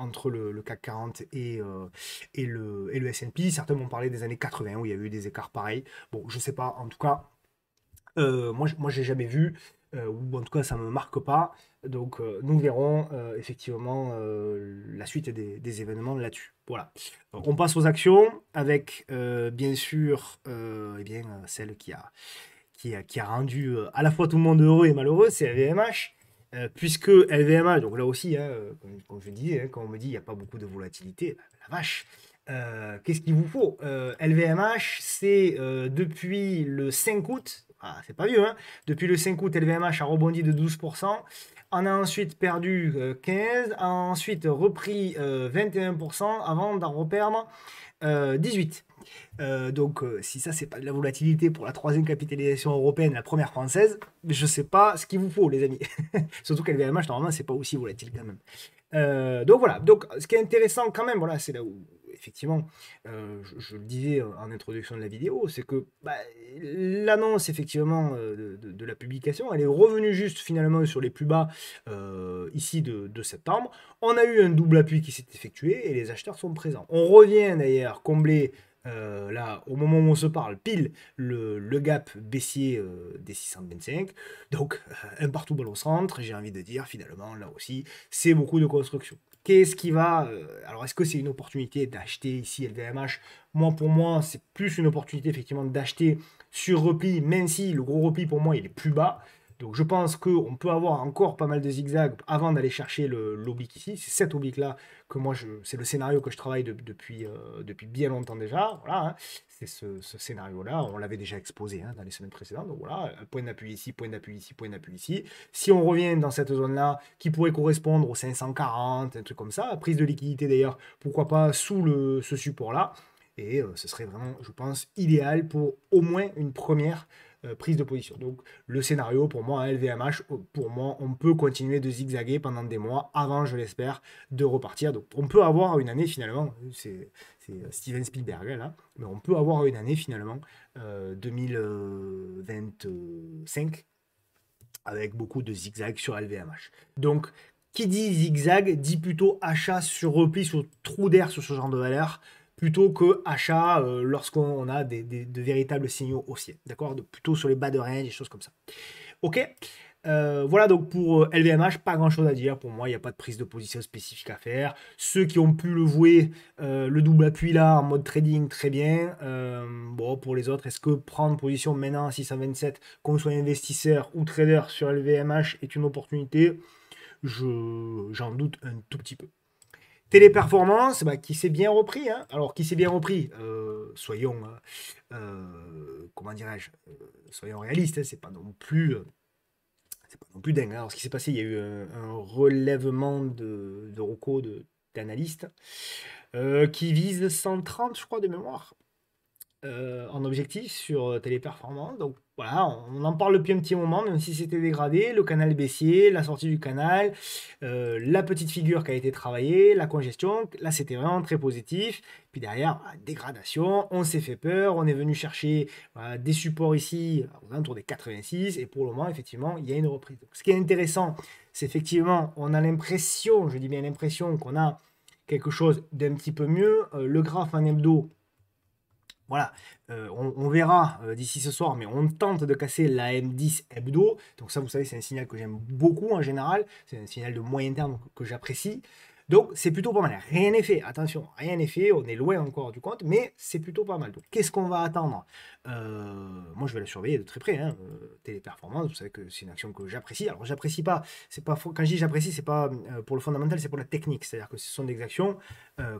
entre le, CAC 40 et, euh, et le, et le S&P. Certains m'ont parlé des années 80 où il y a eu des écarts pareils. Bon, je sais pas. En tout cas, euh, moi, moi j'ai jamais vu, euh, ou en tout cas, ça me marque pas. Donc, nous verrons effectivement la suite des, événements là-dessus. Voilà. Donc, on passe aux actions avec, bien sûr, et eh bien, celle qui a, qui a, qui a rendu à la fois tout le monde heureux et malheureux, c'est la VMH. Euh, puisque LVMH, donc là aussi, hein, euh, comme, je je disais, hein, quand on me dit qu'il n'y a pas beaucoup de volatilité, la vache, euh, qu'est-ce qu'il vous faut LVMH, c'est depuis le 5 août, ah, c'est pas vieux, hein, depuis le 5 août, LVMH a rebondi de 12%, en a ensuite perdu 15%, a ensuite repris 21% avant d'en reperdre 18. Euh, euh, donc, euh, si ça, c'est pas de la volatilité pour la troisième capitalisation européenne, la première française, je sais pas ce qu'il vous faut, les amis. Surtout qu'elle normalement, c'est pas aussi volatile quand même. donc voilà. Donc, ce qui est intéressant quand même, voilà, c'est là où effectivement, euh, je, le disais en introduction de la vidéo, c'est que bah, l'annonce effectivement euh, de, la publication, elle est revenue juste finalement sur les plus bas euh, ici de, septembre. On a eu un double appui qui s'est effectué et les acheteurs sont présents. On revient d'ailleurs combler là, au moment où on se parle, pile le, gap baissier des 625. Donc, un partout ballon centre, j'ai envie de dire, finalement, là aussi, c'est beaucoup de construction. Qu'est-ce qui va. Euh, alors, est-ce que c'est une opportunité d'acheter ici LVMH Moi, pour moi, c'est plus une opportunité effectivement d'acheter sur repli, même si le gros repli pour moi il est plus bas. Donc je pense qu'on peut avoir encore pas mal de zigzags avant d'aller chercher l'oblique ici. C'est cet oblique-là que moi, c'est le scénario que je travaille depuis, euh, depuis bien longtemps déjà. Voilà, hein. C'est ce, scénario-là, on l'avait déjà exposé hein, dans les semaines précédentes. Donc voilà, euh, point d'appui ici, point d'appui ici, point d'appui ici. Si on revient dans cette zone-là, qui pourrait correspondre aux 540, un truc comme ça, prise de liquidité d'ailleurs, pourquoi pas sous ce support-là. Et euh, ce serait vraiment, je pense, idéal pour au moins une première euh, prise de position. Donc le scénario pour moi, à hein, LVMH, euh, pour moi, on peut continuer de zigzaguer pendant des mois avant, je l'espère, de repartir. Donc on peut avoir une année finalement, c'est euh, Steven Spielberg là, hein, mais on peut avoir une année finalement euh, 2025 avec beaucoup de zigzags sur LVMH. Donc qui dit zigzag dit plutôt achat sur repli, sur trou d'air sur ce genre de valeur plutôt que achat euh, lorsqu'on a des, de véritables signaux haussiers, d'accord Plutôt sur les bas de range, des choses comme ça. Ok euh, voilà donc pour LVMH, euh, pas grand chose à dire. Pour moi, il n'y a pas de prise de position spécifique à faire. Ceux qui ont pu le vouer, le double appui là en mode trading, très bien. bon, pour les autres, est-ce que prendre position maintenant à 627, qu'on soit investisseur ou trader sur LVMH, est une opportunité J'en doute un tout petit peu. Téléperformance, bah, qui s'est bien repris. Hein. Alors, qui s'est bien repris euh, Soyons, euh, euh, comment dirais-je Soyons réalistes, hein, c'est pas non plus, plus dingue. Hein. Alors, ce qui s'est passé, il y a eu un, relèvement de, de Rocco d'analystes qui vise 130, je crois, de mémoire en objectif sur Téléperformance. Donc, voilà, on en parle depuis un petit moment, même si c'était dégradé, le canal baissier, la sortie du canal, euh, la petite figure qui a été travaillée, la congestion, là c'était vraiment très positif. Puis derrière, bah, dégradation, on s'est fait peur, on est venu chercher des supports ici, autour des 86, et pour le moment, effectivement, il y a une reprise. ce qui est intéressant, c'est effectivement, on a l'impression, je dis bien l'impression, qu'on a quelque chose d'un petit peu mieux. Euh, le graphe en hebdo, voilà, euh, on, verra euh, d'ici ce soir, mais on tente de casser la M10 hebdo. Donc ça, vous savez, c'est un signal que j'aime beaucoup en général. C'est un signal de moyen terme que j'apprécie. Donc, c'est plutôt pas mal. Rien n'est fait. Attention, rien n'est fait. On est loin encore du compte, mais c'est plutôt pas mal. Donc, qu'est-ce qu'on va attendre euh, Moi, je vais la surveiller de très près. Hein. Euh, téléperformance, vous savez que c'est une action que j'apprécie. Alors, j'apprécie pas. C'est pas quand je dis j'apprécie, c'est pas euh, pour le fondamental, c'est pour la technique. C'est-à-dire que ce sont des actions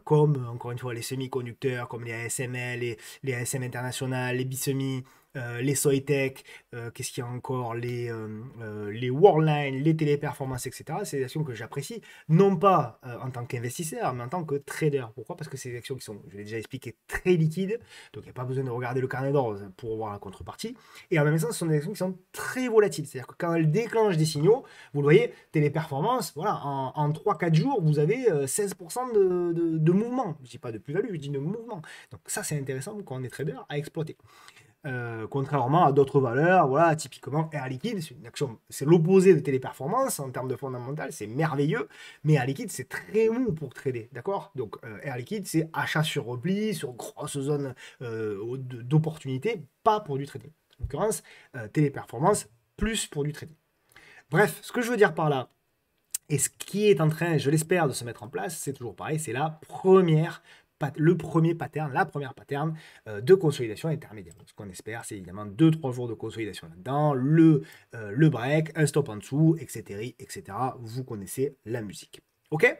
comme encore une fois les semi-conducteurs, comme les ASML, les, les ASM internationales, les bisemis. Euh, les Soytech, euh, qu'est-ce qu'il y a encore, les, euh, les Worldline, les téléperformances, etc. C'est des actions que j'apprécie, non pas en tant qu'investisseur, mais en tant que trader. Pourquoi Parce que c'est des actions qui sont, je l'ai déjà expliqué, très liquides, donc il n'y a pas besoin de regarder le carnet d'or pour voir la contrepartie. Et en même temps, ce sont des actions qui sont très volatiles, c'est-à-dire que quand elles déclenchent des signaux, vous le voyez, téléperformance, voilà, en, en 3-4 jours, vous avez 16% de, de mouvement. Je ne dis pas de plus-value, je dis de mouvement. Donc ça, c'est intéressant quand on est trader à exploiter. Euh, contrairement à d'autres valeurs, voilà, typiquement Air Liquide, c'est une c'est l'opposé de téléperformance en termes de fondamental, c'est merveilleux, mais Air Liquide c'est très mou pour trader, d'accord Donc euh, Air Liquide c'est achat sur repli, sur grosse zone euh, d'opportunité, pas pour du trading. En l'occurrence, euh, téléperformance plus pour du trading. Bref, ce que je veux dire par là, et ce qui est en train, je l'espère, de se mettre en place, c'est toujours pareil, c'est la première le premier pattern, la première pattern euh, de consolidation intermédiaire. ce qu'on espère, c'est évidemment 2-3 jours de consolidation là-dedans, le, euh, le break, un stop en dessous, etc., etc. Vous connaissez la musique. OK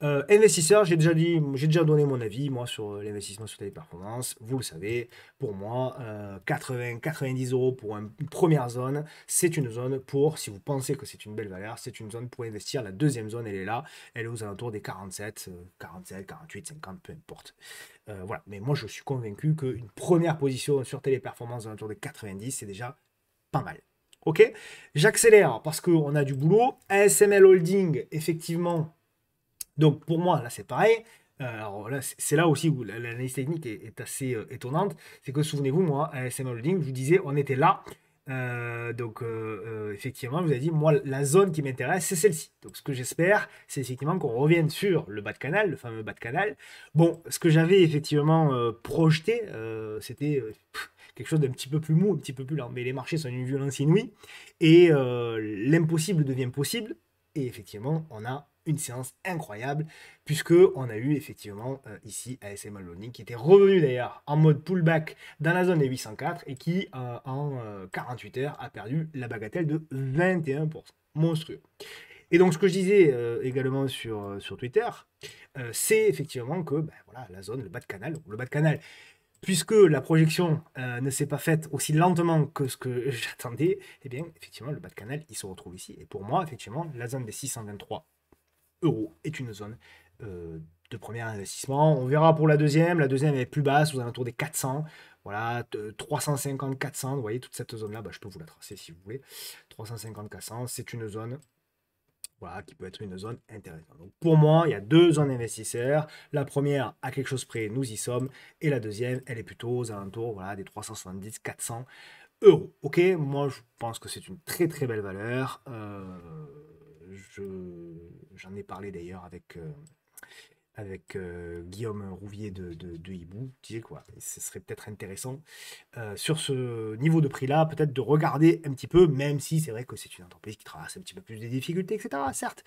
Investisseurs, investisseur, j'ai déjà dit, j'ai déjà donné mon avis moi sur euh, l'investissement sur téléperformance. Vous le savez, pour moi, 80-90 euh, euros pour une première zone, c'est une zone pour, si vous pensez que c'est une belle valeur, c'est une zone pour investir. La deuxième zone, elle est là, elle est aux alentours des 47, 47, 48, 50, peu importe. Euh, voilà. Mais moi, je suis convaincu qu'une première position sur téléperformance aux alentours des 90, c'est déjà pas mal. Ok J'accélère parce qu'on a du boulot. ASML Holding, effectivement, donc pour moi, là c'est pareil. Alors là, c'est là aussi où l'analyse technique est, assez euh, étonnante. C'est que souvenez-vous, moi, à SM Holding, je vous disais, on était là. Euh, donc euh, effectivement, vous avez dit, moi, la zone qui m'intéresse, c'est celle-ci. Donc ce que j'espère, c'est effectivement qu'on revienne sur le bas de canal, le fameux bas de canal. Bon, ce que j'avais effectivement projeté, c'était quelque chose d'un petit peu plus mou, un petit peu plus lent. Mais les marchés sont une violence inouïe. Et l'impossible devient possible. Et effectivement, on a une séance incroyable, puisque on a eu effectivement euh, ici ASML Loading qui était revenu d'ailleurs en mode pullback dans la zone des 804 et qui euh, en 48 euh, heures a perdu la bagatelle de 21%. Monstrueux. Et donc ce que je disais également sur, sur Twitter, c'est effectivement que ben, voilà, la zone, le bas de canal, le bas de canal, puisque la projection ne s'est pas faite aussi lentement que ce que j'attendais, eh bien, effectivement, le bas de canal, il se retrouve ici. Et pour moi, effectivement, la zone des 623 est une zone euh, de premier investissement. On verra pour la deuxième. La deuxième est plus basse, aux alentours des 400. Voilà, 350, 400. Euh, vous voyez, toute cette zone-là, bah, je peux vous la tracer si vous voulez. 350, 400, c'est une zone voilà, qui peut être une zone intéressante. pour moi, il y a deux zones investisseurs. La première, à quelque chose près, nous y sommes. Et la deuxième, elle est plutôt aux alentours voilà, des 370, 400 euros. Ok, moi je pense que c'est une très très belle valeur. Euh, j'en ai parlé d'ailleurs avec, euh, avec euh, Guillaume Rouvier de, de, Hibou, tu sais quoi, ce serait peut-être intéressant euh, sur ce niveau de prix-là, peut-être de regarder un petit peu, même si c'est vrai que c'est une entreprise qui traverse un petit peu plus des difficultés, etc., certes,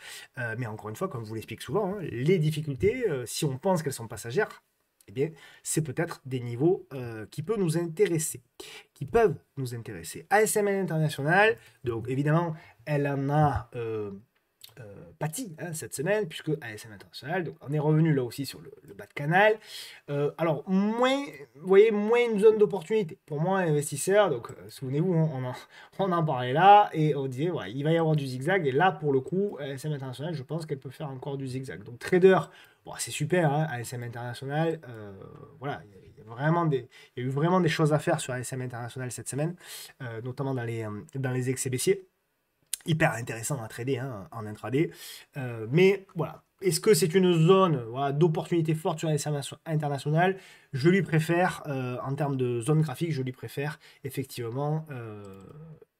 mais encore une fois, comme je vous l'explique souvent, hein, les difficultés, si on pense qu'elles sont passagères, eh bien, c'est peut-être des niveaux qui peuvent nous intéresser, qui peuvent nous intéresser. ASML International, donc évidemment, elle en a euh, pâti hein, cette semaine, puisque ASM International, donc on est revenu là aussi sur le, bas de canal. Euh, alors, moins, vous voyez, moins une zone d'opportunité. Pour moi, investisseur, donc euh, souvenez-vous, on, en, parlait là, et on disait, il va y avoir du zigzag, et là, pour le coup, ASM International, je pense qu'elle peut faire encore du zigzag. Donc, trader, bon, c'est super, hein, ASM International, voilà, il y, a vraiment des, eu vraiment des choses à faire sur ASM International cette semaine, notamment dans les, dans les excès baissiers hyper intéressant à trader hein, en intraday. Euh, mais voilà, est-ce que c'est une zone d'opportunité forte sur les services Je lui préfère, euh, en termes de zone graphique, je lui préfère effectivement euh,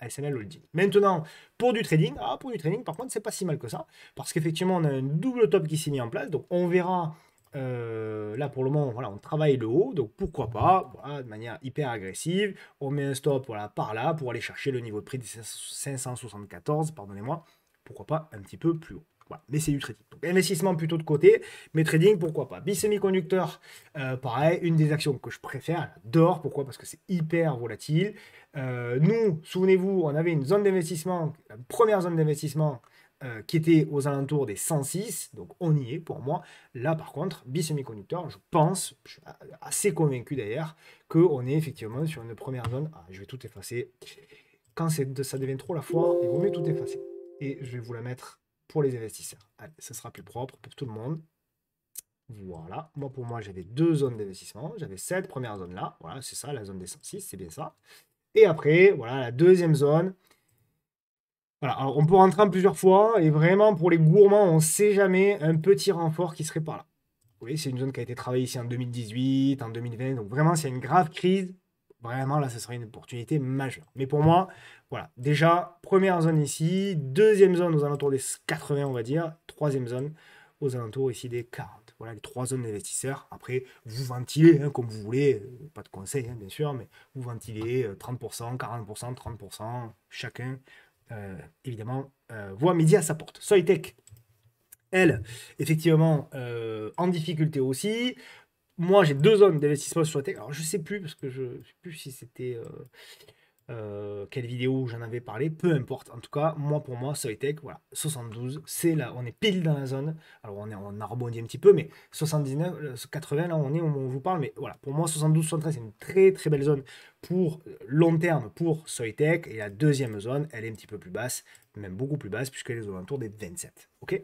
SNL Holding. Maintenant, pour du trading, ah, pour du trading, par contre, c'est pas si mal que ça, parce qu'effectivement, on a un double top qui s'est mis en place, donc on verra euh, là, pour le moment, voilà, on travaille le haut, donc pourquoi pas, de manière hyper agressive. On met un stop voilà, par là pour aller chercher le niveau de prix des 574, pardonnez-moi. Pourquoi pas un petit peu plus haut. Voilà, mais c'est du trading. Donc, investissement plutôt de côté, mais trading, pourquoi pas. Bissemiconducteur, euh, pareil, une des actions que je préfère, dehors Pourquoi Parce que c'est hyper volatile. Euh, nous, souvenez-vous, on avait une zone d'investissement, la première zone d'investissement, euh, qui était aux alentours des 106, donc on y est pour moi. Là par contre, bi-semiconducteur, je pense, je suis assez convaincu d'ailleurs, qu'on est effectivement sur une première zone. Ah, je vais tout effacer. Quand ça devient trop la foire, il vaut mieux tout effacer. Et je vais vous la mettre pour les investisseurs. ça sera plus propre pour tout le monde. Voilà, moi pour moi j'avais deux zones d'investissement, j'avais cette première zone là, voilà c'est ça la zone des 106, c'est bien ça. Et après, voilà la deuxième zone, on peut rentrer en plusieurs fois, et vraiment, pour les gourmands, on ne sait jamais un petit renfort qui serait par là. Vous voyez, c'est une zone qui a été travaillée ici en 2018, en 2020, donc vraiment, s'il y a une grave crise, vraiment, là, ce serait une opportunité majeure. Mais pour moi, voilà, déjà, première zone ici, deuxième zone aux alentours des 80, on va dire, troisième zone aux alentours ici des 40. Voilà les trois zones d'investisseurs. Après, vous ventilez hein, comme vous voulez, euh, pas de conseil, hein, bien sûr, mais vous ventilez 30%, 40%, 30%, chacun euh, évidemment, euh, voix midi à sa porte. Soytech, elle, effectivement, euh, en difficulté aussi moi j'ai deux zones d'investissement sur SoyTech. Alors je sais plus parce que je, ne sais plus si c'était euh, quelle vidéo j'en avais parlé, peu importe. En tout cas, moi pour moi, Soytech, voilà, 72, c'est là, on est pile dans la zone. Alors on, est, on a rebondi un petit peu, mais 79, 80, euh, là on est on vous parle, mais voilà, pour moi 72, 73, c'est une très très belle zone pour euh, long terme pour Soytech. Et la deuxième zone, elle est un petit peu plus basse, même beaucoup plus basse, puisqu'elle est aux alentours des 27. Ok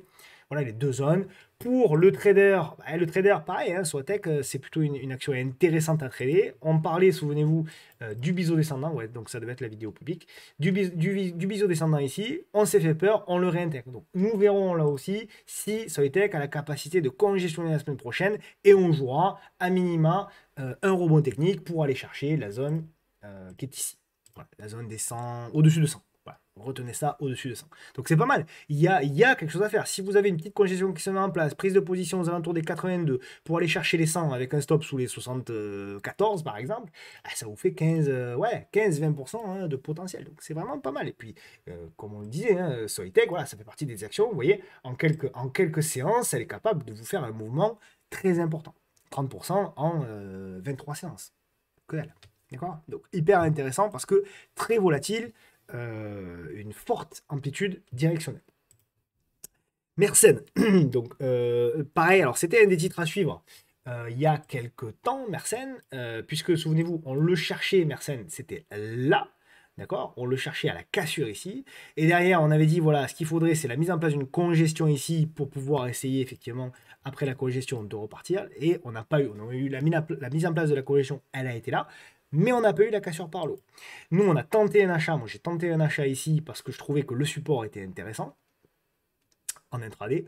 voilà les deux zones. Pour le trader, bah, le trader, pareil, hein, euh, c'est plutôt une, action intéressante à trader. On parlait, souvenez-vous, euh, du biseau descendant, ouais, donc ça devait être la vidéo publique, du, biseau descendant ici, on s'est fait peur, on le réintègre. Donc nous verrons là aussi si Soitech a la capacité de congestionner la semaine prochaine et on jouera à minima euh, un rebond technique pour aller chercher la zone qui est ici. la zone des 100, au-dessus de 100 retenez ça au-dessus de 100. Donc c'est pas mal. Il y, a, il y a quelque chose à faire. Si vous avez une petite congestion qui se met en place, prise de position aux alentours des 82 pour aller chercher les 100 avec un stop sous les 74 par exemple, ah, ça vous fait 15, euh, ouais, 15-20% hein, de potentiel. Donc c'est vraiment pas mal. Et puis, euh, comme on le disait, hein, Soitec, voilà, ça fait partie des actions. Vous voyez, en quelques, en quelques séances, elle est capable de vous faire un mouvement très important. 30% en 23 euh, séances. Que D'accord Donc hyper intéressant parce que très volatile, euh, une forte amplitude directionnelle. Mersenne, donc euh, pareil, alors c'était un des titres à suivre euh, il y a quelques temps, Mersenne, puisque souvenez-vous, on le cherchait, Mersenne, c'était là, d'accord On le cherchait à la cassure ici, et derrière, on avait dit, voilà, ce qu'il faudrait, c'est la mise en place d'une congestion ici pour pouvoir essayer effectivement, après la congestion, de repartir, et on n'a pas eu, on a eu la mise en place de la congestion, elle a été là, mais on n'a pas eu la cassure par l'eau. Nous, on a tenté un achat, moi j'ai tenté un achat ici parce que je trouvais que le support était intéressant en intraday,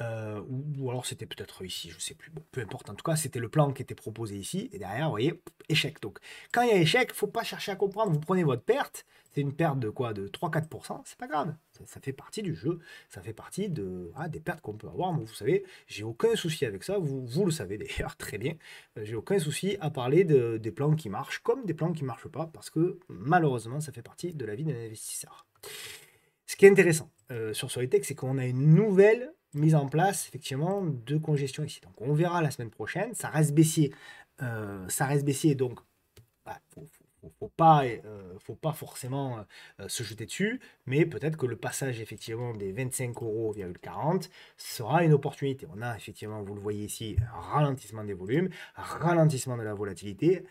euh, ou, alors c'était peut-être ici, je sais plus, peu importe, en tout cas c'était le plan qui était proposé ici, et derrière, vous voyez, échec. Donc quand il y a échec, faut pas chercher à comprendre, vous prenez votre perte, c'est une perte de quoi De 3-4%, c'est pas grave, ça, fait partie du jeu, ça fait partie de, ah, des pertes qu'on peut avoir, vous savez, j'ai aucun souci avec ça, vous, vous le savez d'ailleurs très bien, euh, j'ai aucun souci à parler de, des plans qui marchent comme des plans qui marchent pas, parce que malheureusement ça fait partie de la vie d'un investisseur. Ce qui est intéressant, euh, sur Solitech, c'est qu'on a une nouvelle mise en place effectivement de congestion ici. Donc on verra la semaine prochaine. Ça reste baissier. Euh, ça reste baissier, donc il bah, faut, faut, pas, euh, faut pas forcément se jeter dessus, mais peut-être que le passage effectivement des 25 euros 40 sera une opportunité. On a effectivement, vous le voyez ici, ralentissement des volumes, ralentissement de la volatilité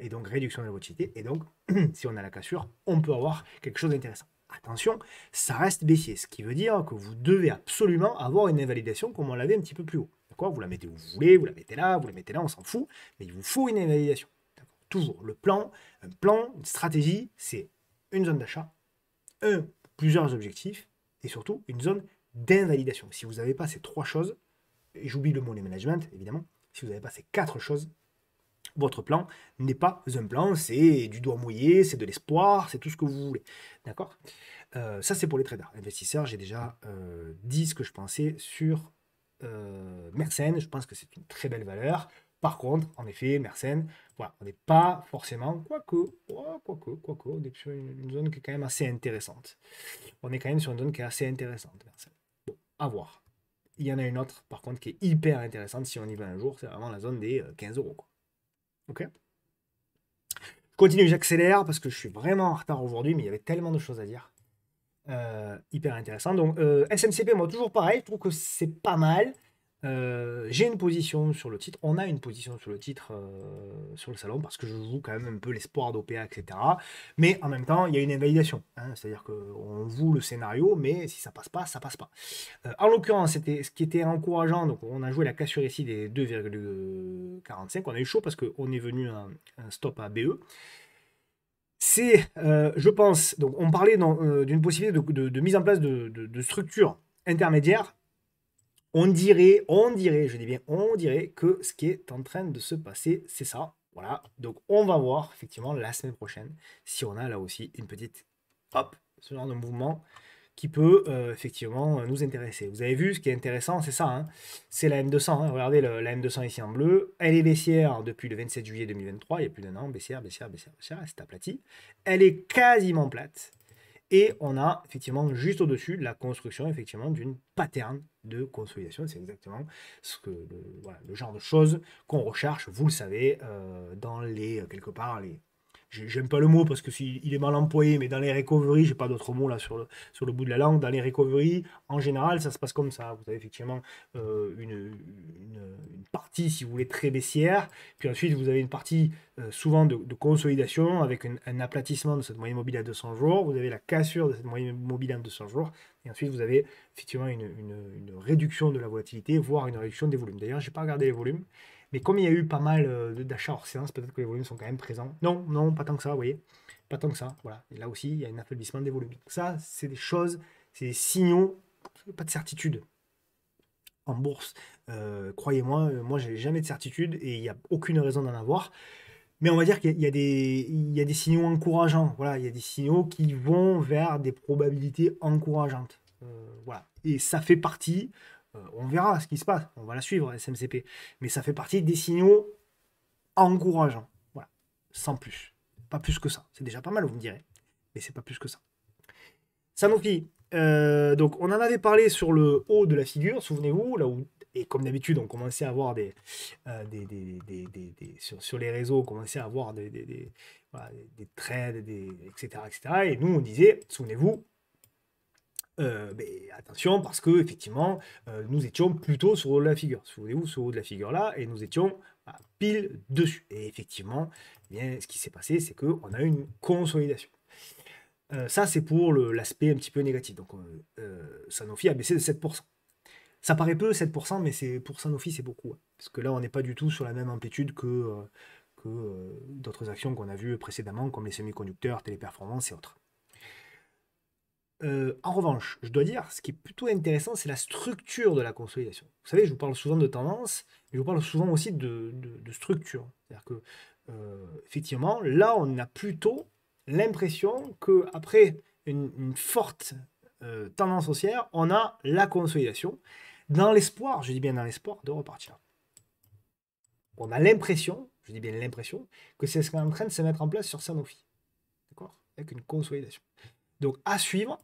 et donc réduction de la volatilité. Et donc, si on a la cassure, on peut avoir quelque chose d'intéressant attention, ça reste baissier, ce qui veut dire que vous devez absolument avoir une invalidation comme on l'avait un petit peu plus haut. D'accord Vous la mettez où vous voulez, vous la mettez là, vous la mettez là, on s'en fout, mais il vous faut une invalidation. Toujours le plan, un plan, une stratégie, c'est une zone d'achat, un plusieurs objectifs et surtout une zone d'invalidation. Si vous n'avez pas ces trois choses, j'oublie le mot les management évidemment, si vous n'avez pas ces quatre choses, votre plan n'est pas un plan, c'est du doigt mouillé, c'est de l'espoir, c'est tout ce que vous voulez. D'accord euh, Ça, c'est pour les traders. Investisseurs, j'ai déjà euh, dit ce que je pensais sur euh, Mersenne. Je pense que c'est une très belle valeur. Par contre, en effet, Mersenne, voilà, on n'est pas forcément, quoique, quoique, quoique, on est sur une, zone qui est quand même assez intéressante. On est quand même sur une zone qui est assez intéressante, Mersenne. Bon, à voir. Il y en a une autre, par contre, qui est hyper intéressante si on y va un jour, c'est vraiment la zone des 15 euros. Ok Je continue, j'accélère parce que je suis vraiment en retard aujourd'hui, mais il y avait tellement de choses à dire. Euh, hyper intéressant. Donc, euh, SMCP, moi, toujours pareil, je trouve que c'est pas mal. Euh, j'ai une position sur le titre, on a une position sur le titre euh, sur le salon parce que je joue quand même un peu l'espoir d'OPA, etc. Mais en même temps, il y a une invalidation, hein. c'est-à-dire qu'on joue le scénario, mais si ça passe pas, ça passe pas. Euh, en l'occurrence, c'était ce qui était encourageant, donc on a joué la cassure ici des 2,45, on a eu chaud parce qu'on est venu un, stop à BE. C'est, je pense, donc on parlait d'une possibilité de, mise en place de structures intermédiaires on dirait, on dirait, je dis bien, on dirait que ce qui est en train de se passer, c'est ça. Voilà. Donc, on va voir effectivement la semaine prochaine si on a là aussi une petite hop, ce genre de mouvement qui peut euh, effectivement euh, nous intéresser. Vous avez vu, ce qui est intéressant, c'est ça. Hein. c'est la M200. Hein. regardez la M200 ici en bleu. Elle est baissière depuis le 27 juillet 2023. Il y a plus d'un an. Baissière, baissière, baissière, baissière. Elle Elle est quasiment plate. Et on a effectivement juste au-dessus la construction effectivement d'une pattern de consolidation. C'est exactement ce que le, genre de choses qu'on recherche, vous le savez, euh, dans les euh, quelque part les, j'aime pas le mot parce que si est mal employé, mais dans les recoveries, j'ai pas d'autre mot là sur le, sur le bout de la langue, dans les recoveries, en général, ça se passe comme ça. Vous avez effectivement euh, une, une, partie, si vous voulez, très baissière, puis ensuite vous avez une partie euh, souvent de, consolidation avec un aplatissement de cette moyenne mobile à 200 jours, vous avez la cassure de cette moyenne mobile à 200 jours, et ensuite vous avez effectivement une, une réduction de la volatilité, voire une réduction des volumes. D'ailleurs, j'ai pas regardé les volumes. Mais comme il y a eu pas mal euh, d'achats hors séance, peut-être que les volumes sont quand même présents. Non, non, pas tant que ça, vous voyez. Pas tant que ça. Voilà. Et là aussi, il y a un affaiblissement des volumes. Ça, c'est des choses, c'est des signaux, pas de certitude. En bourse, euh, croyez-moi, euh, moi, j'ai jamais de certitude et il n'y a aucune raison d'en avoir. Mais on va dire qu'il y, a des, a des signaux encourageants. Voilà, il y a des signaux qui vont vers des probabilités encourageantes. voilà. Et ça fait partie euh, on verra ce qui se passe, on va la suivre, SMCP. Mais ça fait partie des signaux encourageants. Voilà, sans plus. Pas plus que ça. C'est déjà pas mal, vous me direz. Mais c'est pas plus que ça. Sanofi, euh, donc on en avait parlé sur le haut de la figure, souvenez-vous, là où, et comme d'habitude, on commençait à avoir des, euh, des, des, des sur, les réseaux, on commençait à avoir des, voilà, trades, etc., etc. Et nous, on disait, souvenez-vous, euh, attention, parce que effectivement, euh, nous étions plutôt sur la figure. Souvenez-vous, sur haut de la figure là, et nous étions pile dessus. Et effectivement, eh bien, ce qui s'est passé, c'est qu'on a eu une consolidation. Euh, ça, c'est pour l'aspect un petit peu négatif. Donc, Sanofi a baissé de 7%. Ça paraît peu, 7%, mais pour Sanofi, c'est beaucoup. Hein. parce que là, on n'est pas du tout sur la même amplitude que, que d'autres actions qu'on a vues précédemment, comme les semi-conducteurs, téléperformance et autres. Euh, en revanche, je dois dire, ce qui est plutôt intéressant, c'est la structure de la consolidation. Vous savez, je vous parle souvent de tendance, mais je vous parle souvent aussi de, structure. C'est-à-dire que, euh, effectivement, là, on a plutôt l'impression qu'après une, une forte euh, tendance haussière, on a la consolidation, dans l'espoir, je dis bien dans l'espoir, de repartir. On a l'impression, je dis bien l'impression, que c'est ce qu'on est en train de se mettre en place sur Sanofi. D'accord Avec une consolidation. Donc à suivre,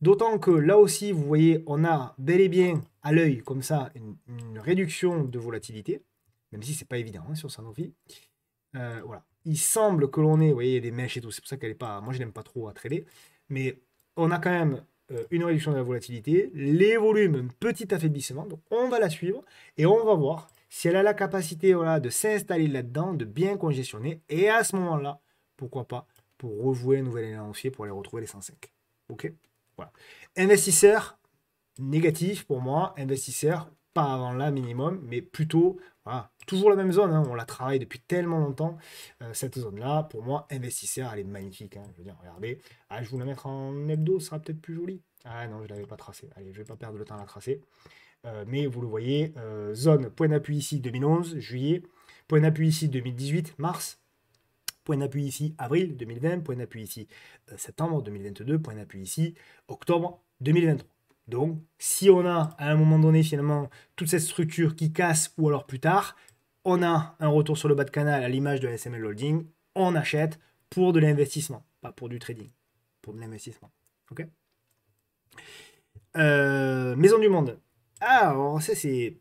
D'autant que là aussi, vous voyez, on a bel et bien à l'œil comme ça une, réduction de volatilité, même si c'est pas évident hein, sur Sanofi. Euh, voilà. Il semble que l'on ait, vous voyez, des mèches et tout, c'est pour ça qu'elle est pas, moi je n'aime pas trop à trader, mais on a quand même euh, une réduction de la volatilité, les volumes, un petit affaiblissement, donc on va la suivre et on va voir si elle a la capacité voilà, de s'installer là-dedans, de bien congestionner, et à ce moment-là, pourquoi pas, pour rejouer un nouvel élan pour aller retrouver les 105. Ok voilà. Investisseur, négatif pour moi. Investisseur, pas avant là minimum, mais plutôt, toujours la même zone. Hein. on la travaille depuis tellement longtemps. Euh, cette zone-là, pour moi, investisseur, elle est magnifique. Hein. je veux dire, regardez. Ah, je vous la mettre en hebdo, ce sera peut-être plus joli. Ah non, je l'avais pas tracé. Allez, je vais pas perdre le temps à la tracer. Euh, mais vous le voyez, euh, zone, point d'appui ici 2011, juillet, point d'appui ici 2018, mars, point d'appui ici avril 2020, point d'appui ici euh, septembre 2022, point d'appui ici octobre 2023. Donc, si on a à un moment donné finalement toute cette structure qui casse ou alors plus tard, on a un retour sur le bas de canal à l'image de la SML Holding, on achète pour de l'investissement, pas pour du trading, pour de l'investissement. Ok euh, Maison du Monde. Ah, alors ça c'est.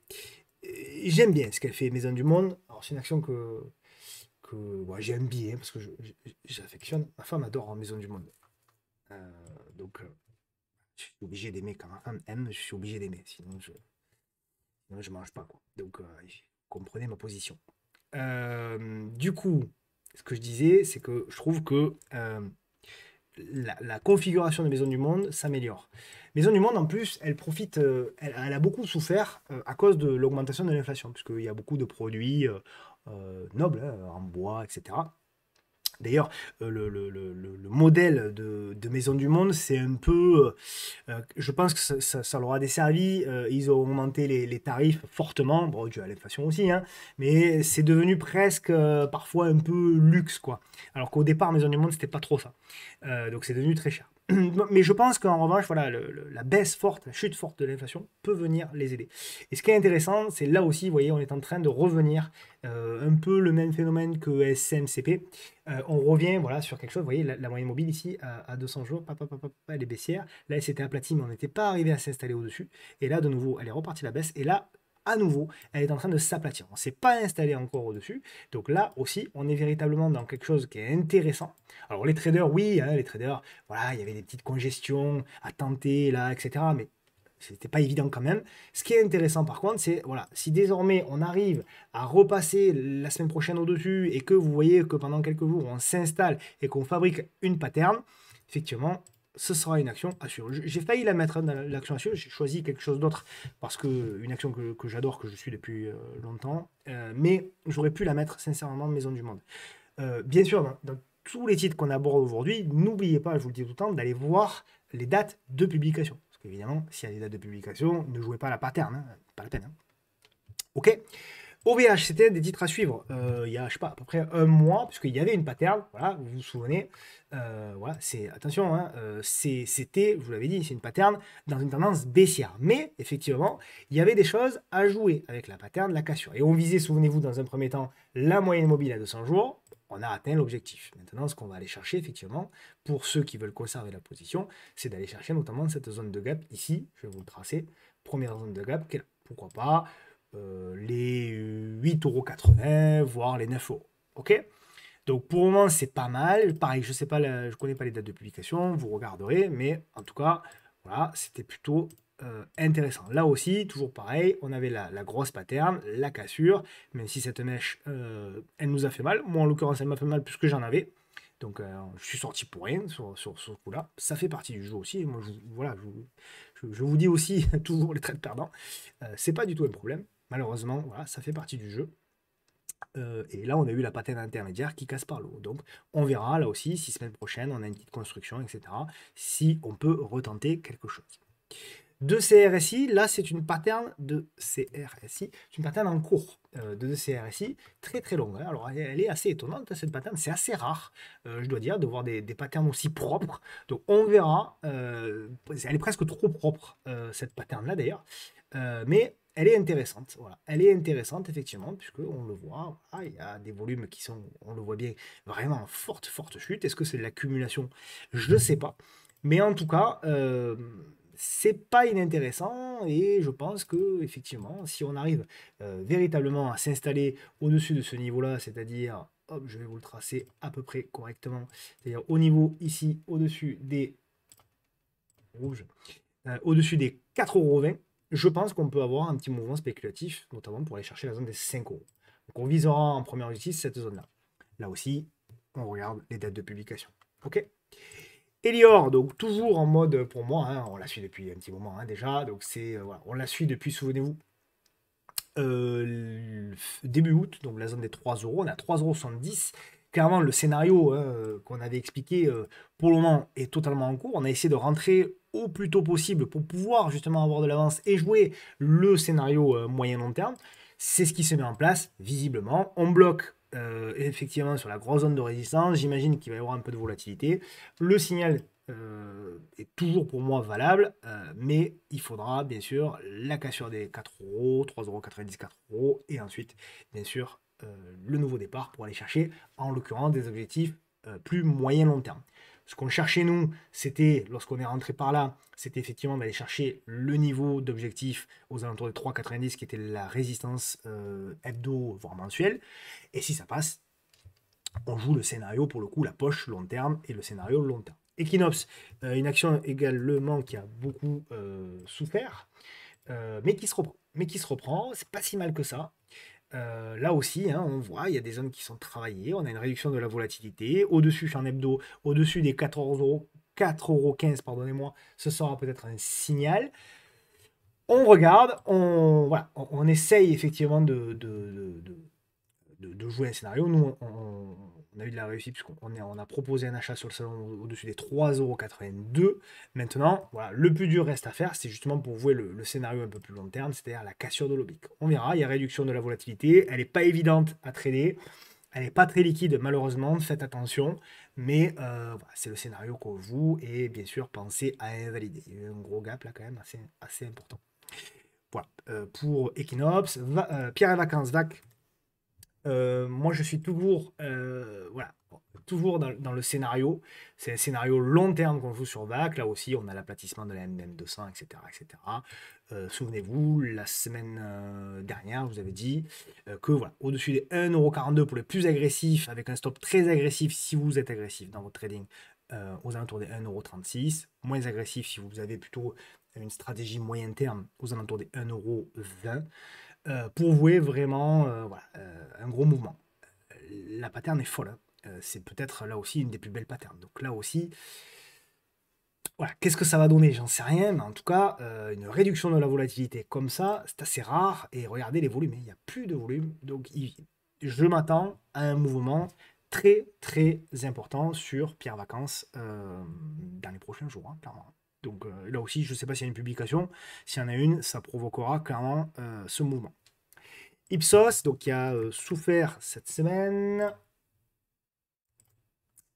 Euh, j'aime bien ce qu'elle fait Maison du Monde. Alors c'est une action que j'ai ouais, billet parce que j'affectionne. Ma femme adore en Maison du Monde. Euh, donc, euh, je suis obligé d'aimer. Quand ma femme aime, je suis obligé d'aimer. Sinon, je ne mange pas. Quoi. Donc, euh, comprenez ma position. du coup, ce que je disais, c'est que je trouve que la, configuration de Maison du Monde s'améliore. Maison du Monde, en plus, elle profite, elle, a beaucoup souffert à cause de l'augmentation de l'inflation, puisqu'il y a beaucoup de produits, euh, noble, hein, en bois, etc. D'ailleurs, euh, le, modèle de, Maison du Monde, c'est un peu. Euh, je pense que ça, leur a desservi. ils ont augmenté les, tarifs fortement, bon, dû à l'inflation aussi, hein. mais c'est devenu presque parfois un peu luxe, quoi. Alors qu'au départ, Maison du Monde, c'était pas trop ça. donc c'est devenu très cher mais je pense qu'en revanche, voilà, la baisse forte, la chute forte de l'inflation peut venir les aider. Et ce qui est intéressant, c'est là aussi, vous voyez, on est en train de revenir euh, un peu le même phénomène que SMCP. Euh, on revient voilà, sur quelque chose, vous voyez, la, moyenne mobile ici à, 200 jours, elle est baissière. Là, elle s'était aplatie, mais on n'était pas arrivé à s'installer au-dessus. Et là, de nouveau, elle est repartie la baisse. Et là, à nouveau, elle est en train de s'aplatir. On ne s'est pas installé encore au-dessus. Donc là aussi, on est véritablement dans quelque chose qui est intéressant. Alors les traders, oui, hein, les traders, voilà, il y avait des petites congestions à tenter là, etc. Mais ce n'était pas évident quand même. Ce qui est intéressant par contre, c'est voilà, si désormais on arrive à repasser la semaine prochaine au-dessus et que vous voyez que pendant quelques jours on s'installe et qu'on fabrique une pattern, effectivement, ce sera une action assurée. J'ai failli la mettre hein, dans l'action assurée, j'ai choisi quelque chose d'autre parce que une action que, que j'adore, que je suis depuis euh, longtemps, euh, mais j'aurais pu la mettre sincèrement Maison du Monde. Euh, bien sûr, dans, tous les titres qu'on aborde aujourd'hui, n'oubliez pas, je vous le dis tout le temps, d'aller voir les dates de publication. Parce qu'évidemment, s'il y a des dates de publication, ne jouez pas à la paterne, hein, pas la peine. Hein. Ok OVH, c'était des titres à suivre. Euh, il y a, je sais pas, à peu près un mois, puisqu'il y avait une pattern, voilà, vous vous souvenez. Euh, voilà, c'est, attention, hein, euh, c'était, je vous l'avais dit, c'est une pattern dans une tendance baissière. Mais, effectivement, il y avait des choses à jouer avec la pattern, la cassure. Et on visait, souvenez-vous, dans un premier temps, la moyenne mobile à 200 jours. On a atteint l'objectif. Maintenant, ce qu'on va aller chercher, effectivement, pour ceux qui veulent conserver la position, c'est d'aller chercher notamment cette zone de gap ici. Je vais vous le tracer. Première zone de gap, pourquoi pas euh, les 8,80€, voire les 9 euros. Ok Donc pour le moment, c'est pas mal. Pareil, je sais pas, je connais pas les dates de publication, vous regarderez, mais en tout cas, voilà, c'était plutôt euh, intéressant. Là aussi, toujours pareil, on avait la, grosse pattern, la cassure, même si cette mèche, euh, elle nous a fait mal. Moi, en l'occurrence, elle m'a fait mal puisque j'en avais. Donc, je suis sorti pour rien sur, ce coup-là. Ça fait partie du jeu aussi. Moi, je, voilà, je, vous dis aussi toujours les traits perdants. c'est pas du tout un problème. Malheureusement, voilà, ça fait partie du jeu. Euh, et là, on a eu la pattern intermédiaire qui casse par l'eau. Donc, on verra là aussi si semaine prochaine on a une petite construction, etc. Si on peut retenter quelque chose. De CRSI, là c'est une pattern de CRSI, c'est une pattern en cours euh, de CRSI, très très longue. Hein. Alors elle est assez étonnante cette pattern, c'est assez rare, euh, je dois dire, de voir des, des, patterns aussi propres. Donc on verra, elle est presque trop propre cette pattern là d'ailleurs, mais elle est intéressante, voilà. Elle est intéressante, effectivement, puisque on le voit, il y a des volumes qui sont, on le voit bien, vraiment en forte, forte chute. Est-ce que c'est de l'accumulation Je ne mhm. sais pas. Mais en tout cas, ce euh, c'est pas inintéressant et je pense que effectivement, si on arrive euh, véritablement à s'installer au-dessus de ce niveau-là, c'est-à-dire, hop, je vais vous le tracer à peu près correctement, c'est-à-dire au niveau ici, au-dessus des rouges, euh, au-dessus des 4,20€, je pense qu'on peut avoir un petit mouvement spéculatif, notamment pour aller chercher la zone des 5 euros. Donc on visera en première justice cette zone-là. Là aussi, on regarde les dates de publication. OK Elior, donc toujours en mode pour moi, hein, on la suit depuis un petit moment hein, déjà, donc c'est euh, on la suit depuis, souvenez-vous, euh, début août, donc la zone des 3 euros, on a 3,70 euros. Clairement, le scénario hein, qu'on avait expliqué euh, pour le moment est totalement en cours. On a essayé de rentrer au plus tôt possible pour pouvoir justement avoir de l'avance et jouer le scénario euh, moyen-long terme. C'est ce qui se met en place, visiblement. On bloque euh, effectivement sur la grosse zone de résistance. J'imagine qu'il va y avoir un peu de volatilité. Le signal euh, est toujours pour moi valable, mais il faudra bien sûr la cassure des 4 euros, 3 euros, euros, et ensuite bien sûr le nouveau départ pour aller chercher en l'occurrence des objectifs plus moyen long terme. Ce qu'on cherchait, nous, c'était, lorsqu'on est rentré par là, c'était effectivement d'aller chercher le niveau d'objectif aux alentours de 3,90 qui était la résistance euh, hebdo, voire mensuelle. Et si ça passe, on joue le scénario, pour le coup, la poche long terme et le scénario long terme. Equinox, euh, une action également qui a beaucoup euh, souffert, mais qui se reprend. Mais qui se reprend, c'est pas si mal que ça. Euh, là aussi, hein, on voit, il y a des zones qui sont travaillées, on a une réduction de la volatilité. Au-dessus, je suis en hebdo, au-dessus des 14 euros, 4,15 pardonnez-moi, ce sera peut-être un signal. On regarde, on, voilà, on, essaye effectivement de de, jouer un scénario. Nous, on, a eu de la réussite puisqu'on on a proposé un achat sur le salon au-dessus des 3,82€. Maintenant, voilà, le plus dur reste à faire, c'est justement pour vous le, scénario un peu plus long terme, c'est-à-dire la cassure de l'obic. On verra, il y a réduction de la volatilité, elle n'est pas évidente à trader. Elle n'est pas très liquide, malheureusement, faites attention. Mais euh, c'est le scénario qu'on vous et bien sûr, pensez à invalider. Il y a eu un gros gap là, quand même, assez, assez important. Voilà, euh, pour Equinox, euh, Pierre et Vacances, VAC, euh, moi, je suis toujours, euh, voilà, toujours dans, le scénario. C'est un scénario long terme qu'on joue sur BAC. Là aussi, on a l'aplatissement de la MM200, etc. etc. Souvenez-vous, la semaine euh, dernière, vous avez dit que voilà, au-dessus des 1,42€ pour les plus agressifs, avec un stop très agressif si vous êtes agressif dans votre trading, aux alentours des 1,36€, moins agressif si vous avez plutôt une stratégie moyen terme, aux alentours des 1,20€. Euh, pour vouer vraiment euh, euh, un gros mouvement. La pattern est folle. Hein. c'est peut-être là aussi une des plus belles patterns. Donc là aussi, voilà, qu'est-ce que ça va donner J'en sais rien, mais en tout cas, une réduction de la volatilité comme ça, c'est assez rare. Et regardez les volumes, hein. il n'y a plus de volume. Donc, je m'attends à un mouvement très, très important sur Pierre Vacances dans les prochains jours, hein, clairement. Donc euh, là aussi, je ne sais pas s'il y a une publication. S'il y en a une, ça provoquera clairement euh, ce mouvement. Ipsos, donc qui a euh, souffert cette semaine.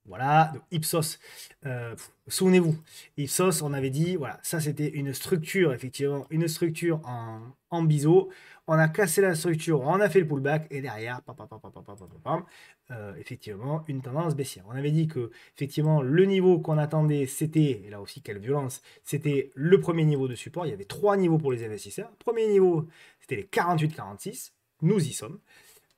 Voilà, donc Ipsos, euh, souvenez-vous, Ipsos, on avait dit, voilà, ça c'était une structure, effectivement, une structure en, en biseau. On a cassé la structure, on a fait le pullback, et derrière, effectivement, une tendance baissière. On avait dit que, effectivement, le niveau qu'on attendait, c'était, et là aussi, quelle violence, c'était le premier niveau de support. Il y avait trois niveaux pour les investisseurs. Premier niveau, c'était les 48-46. Nous y sommes.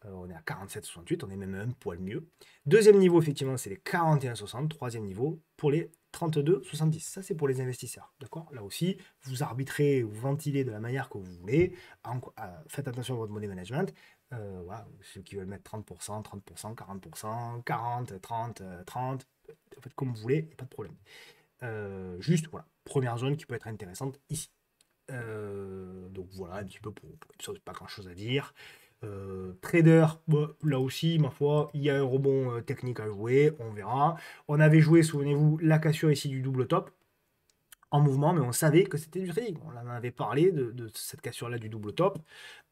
Euh, on est à 47,68, on est même un poil mieux. Deuxième niveau, effectivement, c'est les 41,60. Troisième niveau, pour les 32,70. Ça, c'est pour les investisseurs. D'accord Là aussi, vous arbitrez, vous ventilez de la manière que vous voulez. En, euh, faites attention à votre money management. Euh, voilà, ceux qui veulent mettre 30%, 30%, 40%, 40, 30, 30, en fait, comme vous voulez, pas de problème. juste, voilà, première zone qui peut être intéressante ici. donc voilà, un petit peu pour, pour pas grand chose à dire. Euh, trader, bah, là aussi, ma foi, il y a un rebond euh, technique à jouer, on verra. On avait joué, souvenez-vous, la cassure ici du double top en mouvement, mais on savait que c'était du trading. On en avait parlé de, cette cassure-là du double top.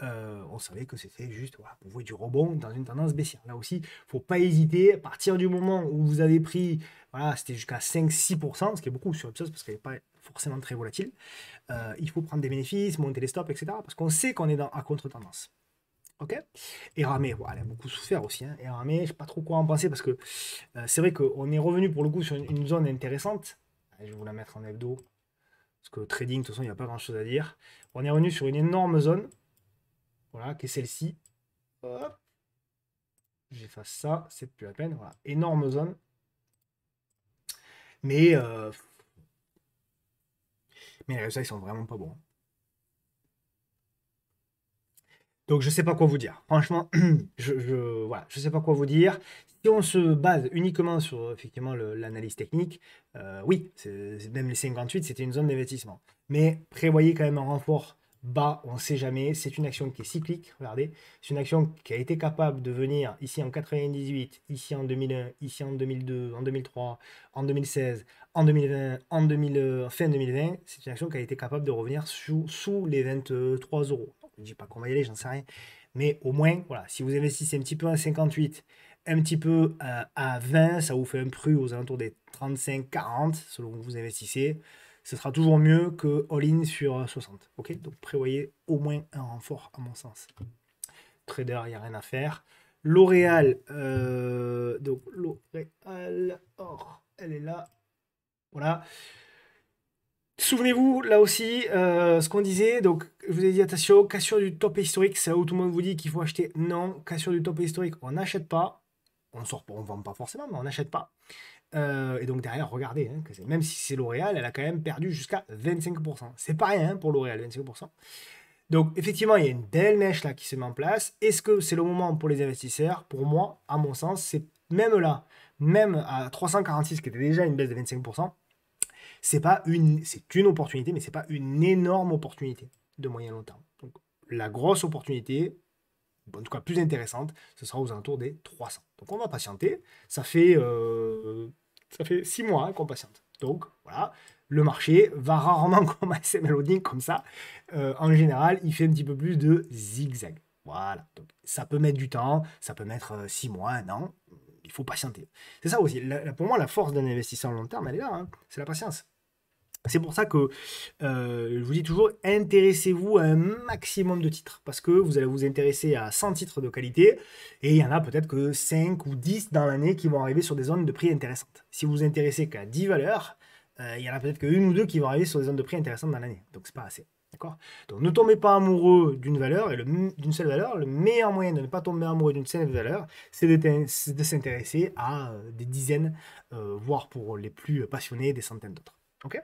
Euh, on savait que c'était juste voilà, pour du rebond dans une tendance baissière. Là aussi, il ne faut pas hésiter. À partir du moment où vous avez pris, voilà, c'était jusqu'à 5-6%, ce qui est beaucoup sur Ipsos parce qu'elle n'est pas forcément très volatile, il faut prendre des bénéfices, monter les stops, etc. Parce qu'on sait qu'on est dans, à contre-tendance. Ok Et Ramé, voilà, a beaucoup souffert aussi. Hein. Et Ramé, je sais pas trop quoi en penser parce que euh, c'est vrai qu'on est revenu pour le coup sur une, zone intéressante. je vais vous la mettre en hebdo. Parce que trading, de toute façon, il n'y a pas grand chose à dire. On est revenu sur une énorme zone. Voilà, qui est celle-ci. J'efface ça, c'est plus la peine. Voilà, énorme zone. Mais, euh... mais les résultats, ils sont vraiment pas bons. Hein. Donc je ne sais pas quoi vous dire. Franchement, je, ne je sais pas quoi vous dire. Si on se base uniquement sur effectivement l'analyse technique, euh, oui, même les 58, c'était une zone d'investissement. Mais prévoyez quand même un renfort bas, on ne sait jamais. C'est une action qui est cyclique, regardez. C'est une action qui a été capable de venir ici en 98, ici en 2001, ici en 2002, en 2003, en 2016, en 2020, en 2000, euh, fin 2020. C'est une action qui a été capable de revenir sous les 23 euros je ne dis pas qu'on va y aller, j'en sais rien. Mais au moins, voilà, si vous investissez un petit peu à 58, un petit peu euh, à, 20, ça vous fait un prix aux alentours des 35, 40, selon où vous investissez. Ce sera toujours mieux que all-in sur 60. Euh, ok Donc prévoyez au moins un renfort, à mon sens. Trader, il n'y a rien à faire. L'Oréal, euh, donc L'Oréal, or, elle est là. Voilà. Souvenez-vous, là aussi, euh, ce qu'on disait, donc je vous ai dit attention, cassure du top historique, c'est là où tout le monde vous dit qu'il faut acheter. Non, cassure du top historique, on n'achète pas. On sort pas, on vend pas forcément, mais on n'achète pas. Euh, et donc derrière, regardez, hein, même si c'est L'Oréal, elle a quand même perdu jusqu'à 25%. C'est pas rien hein, pour L'Oréal, 25%. Donc effectivement, il y a une belle mèche là qui se met en place. Est-ce que c'est le moment pour les investisseurs Pour moi, à mon sens, c'est même là, même à 346 qui était déjà une baisse de 25%, c'est pas une, c'est une opportunité, mais c'est pas une énorme opportunité de moyen long terme. Donc la grosse opportunité, en tout cas plus intéressante, ce sera aux alentours des 300. Donc on va patienter. Ça fait euh, ça fait six mois hein, qu'on patiente. Donc voilà, le marché va rarement comme SM Loading comme ça. Euh, en général, il fait un petit peu plus de zigzag. Voilà. Donc, ça peut mettre du temps, ça peut mettre 6 euh, mois, un an. Il faut patienter. C'est ça aussi. pour moi, la force d'un investisseur long terme, elle est là. Hein. C'est la patience. C'est pour ça que euh, je vous dis toujours, intéressez-vous à un maximum de titres, parce que vous allez vous intéresser à 100 titres de qualité, et il y en a peut-être que 5 ou 10 dans l'année qui vont arriver sur des zones de prix intéressantes. Si vous vous intéressez qu'à 10 valeurs, euh, il y en a peut-être qu'une ou deux qui vont arriver sur des zones de prix intéressantes dans l'année, donc c'est pas assez. D'accord Donc ne tombez pas amoureux d'une valeur, et d'une seule valeur, le meilleur moyen de ne pas tomber amoureux d'une seule valeur, c'est de, s'intéresser à euh, des dizaines, voire pour les plus passionnés, des centaines d'autres. ok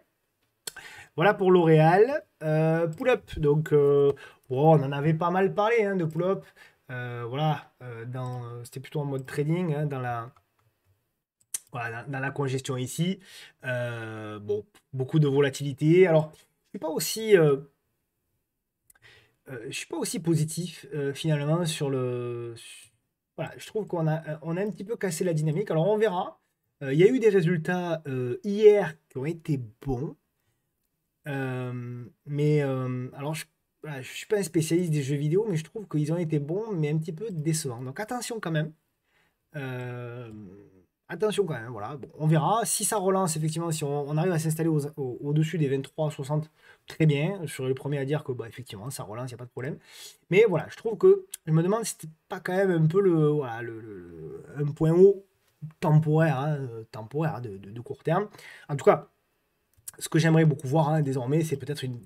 voilà pour L'Oréal. Euh, Pull-up, donc euh, on en avait pas mal parlé hein, de Pull-up. Euh, voilà, c'était plutôt en mode trading hein, dans la... congestion ici. bon, beaucoup de volatilité. Alors, je suis pas aussi... suis pas aussi positif finalement sur le... Voilà, je trouve qu'on a, a un petit peu cassé la dynamique. Alors on verra. Il y a eu des résultats hier qui ont été bons. Euh, mais euh, alors, je suis pas un spécialiste des jeux vidéo, mais je trouve qu'ils ont été bons, mais un petit peu décevants. Donc attention quand même. Euh, attention quand même, voilà. on verra. Si ça relance, effectivement, si on, arrive à s'installer au-dessus des 23 des 23,60, très bien. Je serais le premier à dire que, bah, effectivement, ça relance, il n'y a pas de problème. Mais voilà, je trouve que, je me demande si c'était pas quand même un peu le, voilà, le, un point haut temporaire, hein, temporaire hein, de, de court terme. En tout cas, ce que j'aimerais beaucoup voir hein, désormais, c'est peut-être une,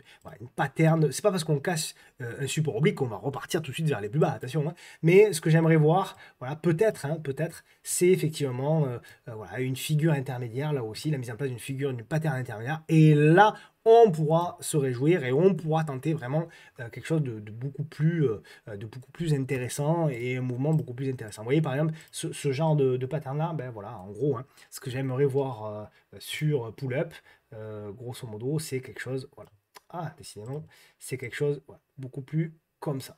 pattern. une n'est C'est pas parce qu'on casse euh, un support oblique qu'on va repartir tout de suite vers les plus bas, attention. Hein. Mais ce que j'aimerais voir, voilà, peut-être, hein, peut-être, c'est effectivement euh, euh, une figure intermédiaire, là aussi, la mise en place d'une figure, d'une pattern intermédiaire. Et là, on pourra se réjouir et on pourra tenter vraiment quelque chose de, beaucoup plus, de beaucoup plus intéressant et un mouvement beaucoup plus intéressant. Vous voyez, par exemple, ce, genre de, pattern-là, ben voilà, en gros, ce que j'aimerais voir sur pull-up, euh, grosso modo, c'est quelque chose, voilà. Ah, décidément, c'est quelque chose beaucoup plus comme ça.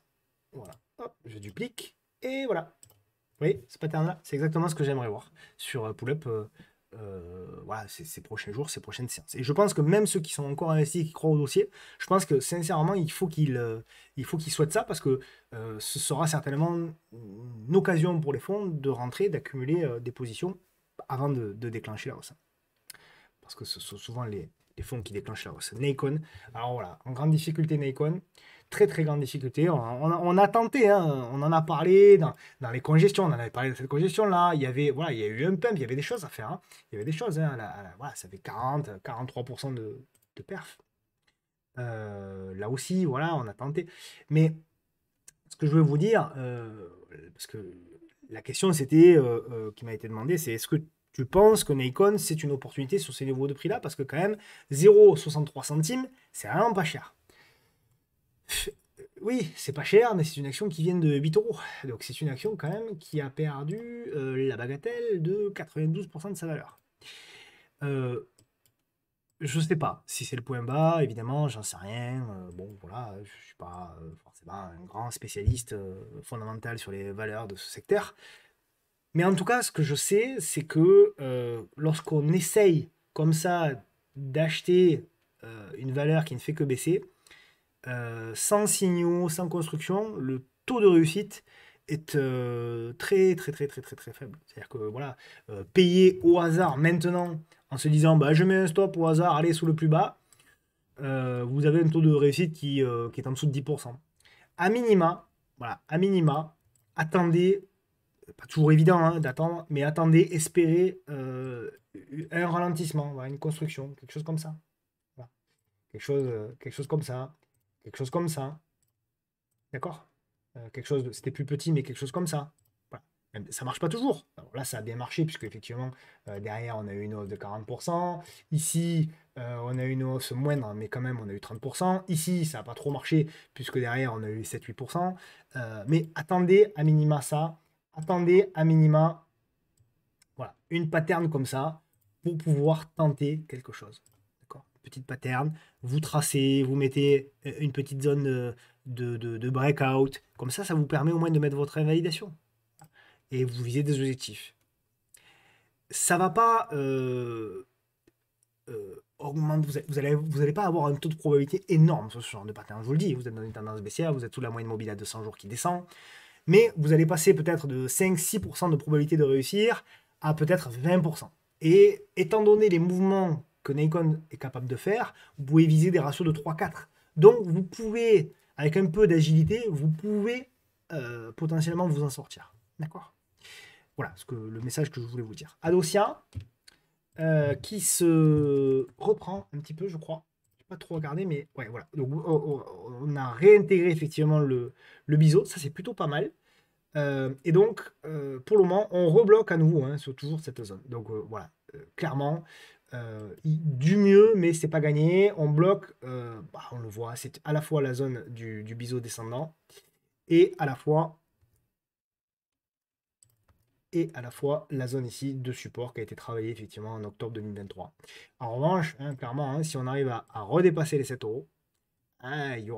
Voilà, hop, je duplique, et voilà. Vous voyez, ce pattern-là, c'est exactement ce que j'aimerais voir sur euh, Pull-Up euh, voilà, ces, prochains jours, ces prochaines séances. Et je pense que même ceux qui sont encore investis, qui croient au dossier, je pense que sincèrement, il faut qu'ils faut qu'ils souhaitent ça parce que ce sera certainement une occasion pour les fonds de rentrer, d'accumuler des positions avant de, de déclencher la hausse parce que ce sont souvent les, fonds qui déclenchent la hausse. Nikon, alors voilà, en grande difficulté Nikon, très très grande difficulté. On, a tenté, hein, on en a parlé dans, les congestions, on en avait parlé de cette congestion-là. Il y avait voilà, il y a eu un pump, il y avait des choses à faire. Hein. Il y avait des choses. Hein. voilà, ça fait 40, 43% de, de perf. Euh, là aussi, voilà, on a tenté. Mais ce que je veux vous dire, euh, parce que la question c'était euh, qui m'a été demandée, c'est est-ce que tu penses que Nikon, c'est une opportunité sur ces niveaux de prix-là Parce que quand même, 0,63 centimes, c'est vraiment pas cher. Euh, oui, c'est pas cher, mais c'est une action qui vient de 8 euros. Donc c'est une action quand même qui a perdu euh, la bagatelle de 92% de sa valeur. Euh, je sais pas si c'est le point bas, évidemment, j'en sais rien. bon, voilà, je suis pas forcément un grand spécialiste fondamental sur les valeurs de ce secteur. Mais en tout cas, ce que je sais, c'est que euh, lorsqu'on essaye comme ça d'acheter euh, une valeur qui ne fait que baisser, euh, sans signaux, sans construction, le taux de réussite est très très très très très très faible. C'est-à-dire que voilà, payer au hasard maintenant en se disant bah je mets un stop au hasard, allez sous le plus bas, vous avez un taux de réussite qui, est en dessous de 10%. À minima, voilà, à minima, attendez pas toujours évident hein, d'attendre, mais attendez, espérez euh, un ralentissement, une construction, quelque chose comme ça. Quelque, chose, euh, quelque chose comme ça, quelque chose comme ça. D'accord euh, Quelque chose, c'était plus petit, mais quelque chose comme ça. Ça Ça marche pas toujours. là, ça a bien marché, puisque effectivement, derrière, on a eu une hausse de 40%. Ici, on a eu une hausse moindre, mais quand même, on a eu 30%. Ici, ça n'a pas trop marché, puisque derrière, on a eu 7-8%. mais attendez à minima ça attendez à minima voilà, une pattern comme ça pour pouvoir tenter quelque chose. Petite pattern, vous tracez, vous mettez euh, une petite zone euh, de, de, de, breakout. Comme ça, ça vous permet au moins de mettre votre invalidation. Et vous visez des objectifs. Ça va pas euh, augmenter. Vous n'allez vous allez pas avoir un taux de probabilité énorme sur ce genre de pattern. Je vous le dis, vous êtes dans une tendance baissière, vous êtes sous la moyenne mobile à 200 jours qui descend mais vous allez passer peut-être de 5-6% de probabilité de réussir à peut-être 20%. Et étant donné les mouvements que Nikon est capable de faire, vous pouvez viser des ratios de 3-4. Donc vous pouvez, avec un peu d'agilité, vous pouvez euh, potentiellement vous en sortir. D'accord Voilà ce que, le message que je voulais vous dire. Adosia, euh, qui se reprend un petit peu, je crois pas trop regardé, mais ouais, voilà. Donc, on, a réintégré effectivement le, le biseau. Ça, c'est plutôt pas mal. Euh, et donc, euh, pour le moment, on rebloque à nouveau hein, sur toujours cette zone. Donc, euh, voilà, clairement, du mieux, mais c'est pas gagné. On bloque, bah, on le voit, c'est à la fois la zone du, du biseau descendant et à la fois et à la fois la zone ici de support qui a été travaillée effectivement en octobre 2023. En revanche, hein, clairement, hein, si on arrive à, redépasser les 7 euros, hein, il, y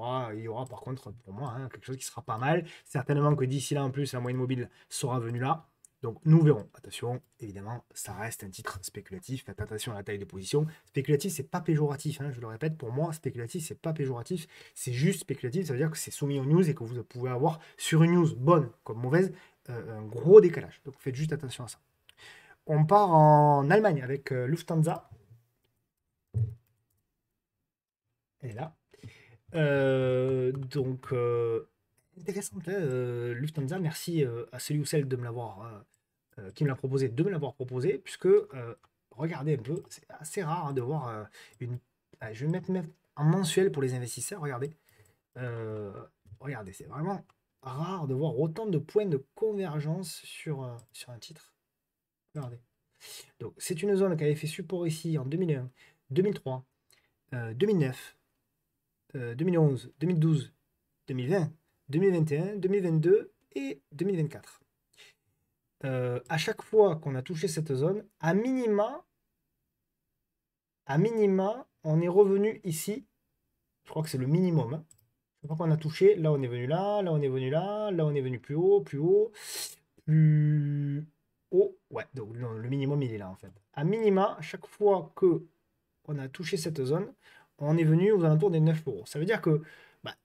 aura, par contre pour moi quelque chose qui sera pas mal. Certainement que d'ici là en plus, la moyenne mobile sera venue là. Donc nous verrons. Attention, évidemment, ça reste un titre spéculatif. Faites attention à la taille des positions. Spéculatif, c'est pas péjoratif. je le répète, pour moi, spéculatif, c'est pas péjoratif. C'est juste spéculatif. Ça veut dire que c'est soumis aux news et que vous pouvez avoir sur une news bonne comme mauvaise un gros décalage. Donc faites juste attention à ça. On part en Allemagne avec euh, Lufthansa. Elle est là. Euh, donc, euh, intéressante, hein, Lufthansa. Merci à celui ou celle de me l'avoir, qui me l'a proposé, de me l'avoir proposé, puisque regardez un peu, c'est assez rare hein, de voir une. Ah, je vais mettre un mensuel pour les investisseurs. Regardez, regardez, c'est vraiment rare de voir autant de points de convergence sur, euh, sur un titre. Regardez. Donc, c'est une zone qui avait fait support ici en 2001, 2003, 2009, 2011, 2012, 2020, 2021, 2022 et 2024. Euh, à chaque fois qu'on a touché cette zone, à minima, à minima, on est revenu ici. Je crois que c'est le minimum. Hein. Donc on a touché, là on est venu là, là on est venu là, là on est venu plus haut, plus haut, plus haut. Ouais, donc le minimum il est là en fait. À minima, chaque fois que on a touché cette zone, on est venu aux alentours des 9 euros. Ça veut dire que bah,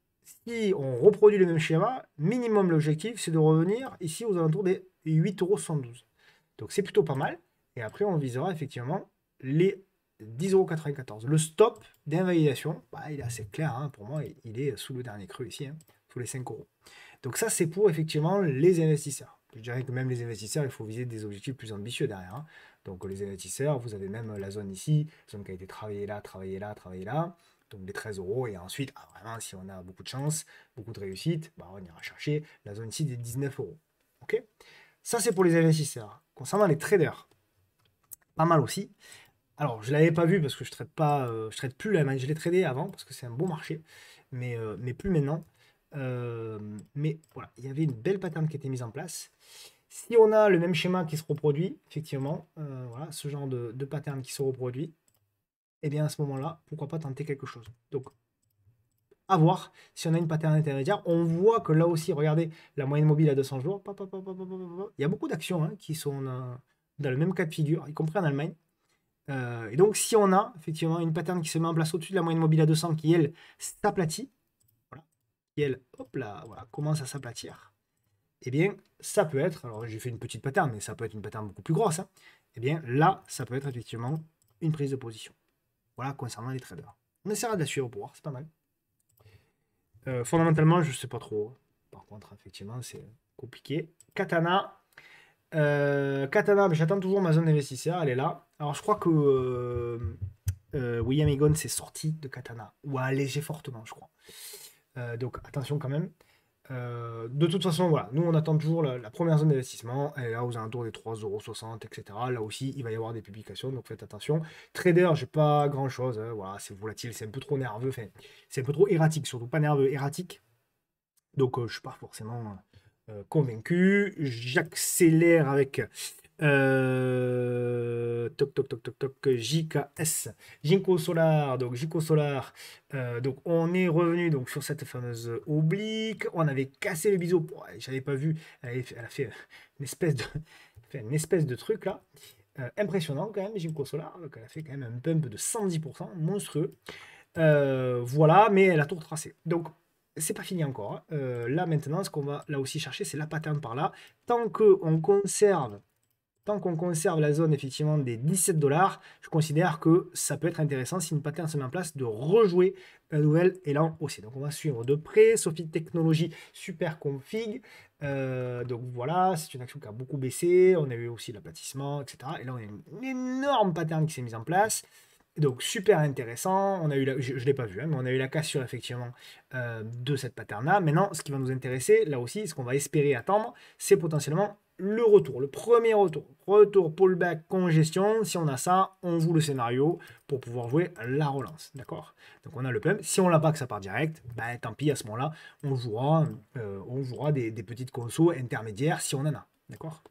si on reproduit le même schéma, minimum l'objectif c'est de revenir ici aux alentours des 8,112 euros. Donc c'est plutôt pas mal. Et après on visera effectivement les 10,94€. Le stop d'invalidation, bah, il est assez clair, hein. pour moi, il est sous le dernier creux ici, hein, sous les 5 euros. Donc ça, c'est pour effectivement les investisseurs. Je dirais que même les investisseurs, il faut viser des objectifs plus ambitieux derrière. Hein. Donc les investisseurs, vous avez même la zone ici, zone qui a été travaillée là, travaillée là, travaillée là. Donc les 13 euros, et ensuite, ah, vraiment, si on a beaucoup de chance, beaucoup de réussite, bah, on ira chercher la zone ici des 19 euros. Ok Ça, c'est pour les investisseurs. Concernant les traders, pas mal aussi alors, je ne l'avais pas vu parce que je traite pas, euh, je traite plus la Je l'ai tradé avant parce que c'est un bon marché, mais, euh, mais plus maintenant. Euh, mais voilà, il y avait une belle pattern qui était mise en place. Si on a le même schéma qui se reproduit, effectivement, voilà, ce genre de, de pattern qui se reproduit, et eh bien à ce moment-là, pourquoi pas tenter quelque chose. Donc, à voir si on a une pattern intermédiaire. On voit que là aussi, regardez, la moyenne mobile à 200 jours, il y a beaucoup d'actions hein, qui sont dans le même cas de figure, y compris en Allemagne. Euh, et donc, si on a effectivement une pattern qui se met en place au-dessus de la moyenne mobile à 200 qui, elle, s'aplatit, qui, elle, hop là, commence à s'aplatir, et eh bien, ça peut être, alors j'ai fait une petite pattern, mais ça peut être une pattern beaucoup plus grosse, et hein, eh bien, là, ça peut être effectivement une prise de position. Voilà, concernant les traders. On essaiera de la suivre pour voir, c'est pas mal. Euh, fondamentalement, je sais pas trop. Par contre, effectivement, c'est compliqué. Katana. Euh, Katana, j'attends toujours ma zone d'investisseur, elle est là. Alors, je crois que euh, euh, William Egon s'est sorti de Katana, ou a allégé fortement, je crois. Euh, donc, attention quand même. de toute façon, voilà, nous on attend toujours la, première zone d'investissement, elle est là aux alentours des 3,60€, etc. Là aussi, il va y avoir des publications, donc faites attention. Trader, j'ai pas grand chose, hein. voilà, c'est volatile, c'est un peu trop nerveux, c'est un peu trop erratique, surtout pas nerveux, erratique. Donc, je suis pas forcément convaincu. J'accélère avec euh, toc, toc, toc, toc, toc, JKS. Jinko Solar, donc Jinko Solar. Euh, donc on est revenu donc sur cette fameuse oblique. On avait cassé le biseau. J'avais pas vu. Elle a, fait, euh, une espèce de, une espèce de truc là. impressionnant quand même, Jinko Solar. Donc elle a fait quand même un pump de 110%, monstrueux. voilà, mais elle a tout retracé. Donc c'est pas fini encore. Hein. là maintenant, ce qu'on va là aussi chercher, c'est la pattern par là. Tant qu'on conserve tant qu'on conserve la zone effectivement des 17 dollars, je considère que ça peut être intéressant si une pattern se met en place de rejouer un nouvel élan aussi Donc on va suivre de près Sophie Technologie super config. Euh, donc voilà, c'est une action qui a beaucoup baissé. On a eu aussi l'aplatissement, etc. Et là on a une énorme pattern qui s'est mise en place. Donc super intéressant, on a eu la, je ne l'ai pas vu, hein, mais on a eu la cassure effectivement euh, de cette pattern-là. Maintenant, ce qui va nous intéresser, là aussi, ce qu'on va espérer attendre, c'est potentiellement le retour, le premier retour. Retour, pullback, congestion. Si on a ça, on joue le scénario pour pouvoir jouer la relance. D'accord Donc on a le pump. Si on l'a pas que ça part direct, bah, tant pis, à ce moment-là, on jouera, euh, on des, petites consos intermédiaires si on en a. D'accord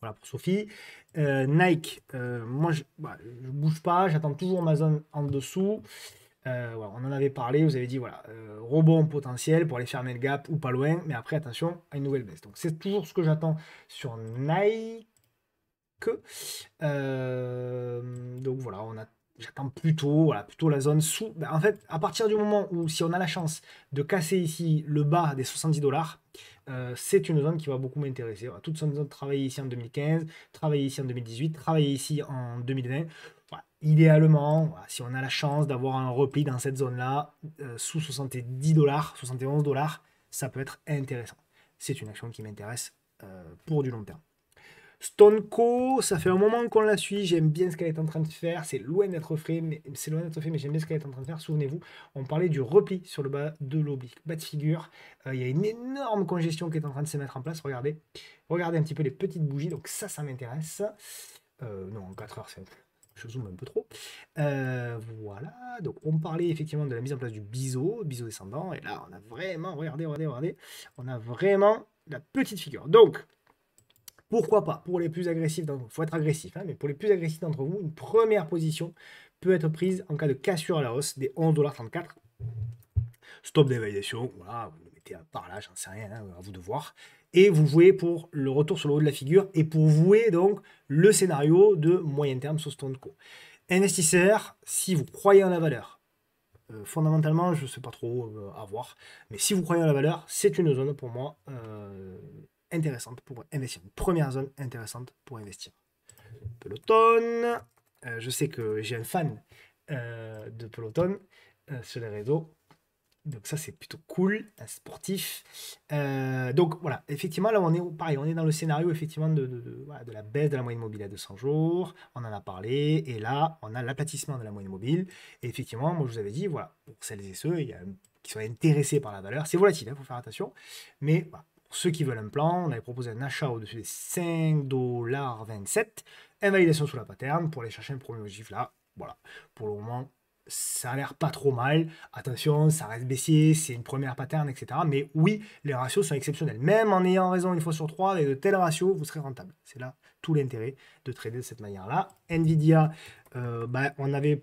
Voilà pour Sophie. Euh, Nike, euh, moi bah, je, bouge pas, j'attends toujours ma zone en dessous. Euh, on en avait parlé, vous avez dit voilà, euh, rebond potentiel pour aller fermer le gap ou pas loin, mais après attention à une nouvelle baisse. Donc c'est toujours ce que j'attends sur Nike. Euh, donc voilà, on j'attends plutôt, plutôt la zone sous. Ben, en fait, à partir du moment où si on a la chance de casser ici le bas des 70 dollars, c'est une zone qui va beaucoup m'intéresser. Toutes toute zones zone travailler ici en 2015, travailler ici en 2018, travailler ici en 2020 idéalement, si on a la chance d'avoir un repli dans cette zone-là, euh, sous 70 dollars, 71 dollars, ça peut être intéressant. C'est une action qui m'intéresse euh, pour du long terme. Stoneco, ça fait un moment qu'on la suit, j'aime bien ce qu'elle est en train de faire, c'est loin d'être fait, mais c'est loin d'être mais j'aime bien ce qu'elle est en train de faire. Souvenez-vous, on parlait du repli sur le bas de l'oblique, bas de figure. Euh, il y a une énorme congestion qui est en train de se mettre en place. Regardez, regardez un petit peu les petites bougies, donc ça, ça m'intéresse. Euh, non, 4 heures, c'est je zoome un peu trop. Euh, voilà, donc on parlait effectivement de la mise en place du biseau, biseau descendant, et là on a vraiment, regardez, regardez, regardez, on a vraiment la petite figure. Donc, pourquoi pas, pour les plus agressifs il faut être agressif, hein, mais pour les plus agressifs d'entre vous, une première position peut être prise en cas de cassure à la hausse des 11,34$. Stop d'évaluation, voilà, vous mettez mettez par là, j'en sais rien, hein, à vous de voir et vous jouez pour le retour sur le haut de la figure et pour vouer donc le scénario de moyen terme sur Co. Investisseur, si vous croyez en la valeur, euh, fondamentalement, je ne sais pas trop avoir, euh, voir, mais si vous croyez en la valeur, c'est une zone pour moi euh, intéressante pour investir. Une première zone intéressante pour investir. Peloton, je sais que j'ai un fan de Peloton sur les réseaux donc ça, c'est plutôt cool, un sportif. Euh, donc voilà, effectivement, là, on est pareil, on est dans le scénario effectivement de, de, la baisse de la moyenne mobile à 200 jours. On en a parlé. Et là, on a l'aplatissement de la moyenne mobile. Et effectivement, moi, je vous avais dit, voilà, pour celles et ceux qui sont intéressés par la valeur, c'est volatile, il hein, faut faire attention. Mais pour ceux qui veulent un plan, on avait proposé un achat au-dessus des dollars 5,27$, invalidation sous la pattern pour aller chercher un premier objectif là. Voilà, pour le moment, ça a l'air pas trop mal. Attention, ça reste baissier, c'est une première pattern, etc. Mais oui, les ratios sont exceptionnels. Même en ayant raison une fois sur trois, avec de tels ratios, vous serez rentable. C'est là tout l'intérêt de trader de cette manière-là. Nvidia, euh, bah, on avait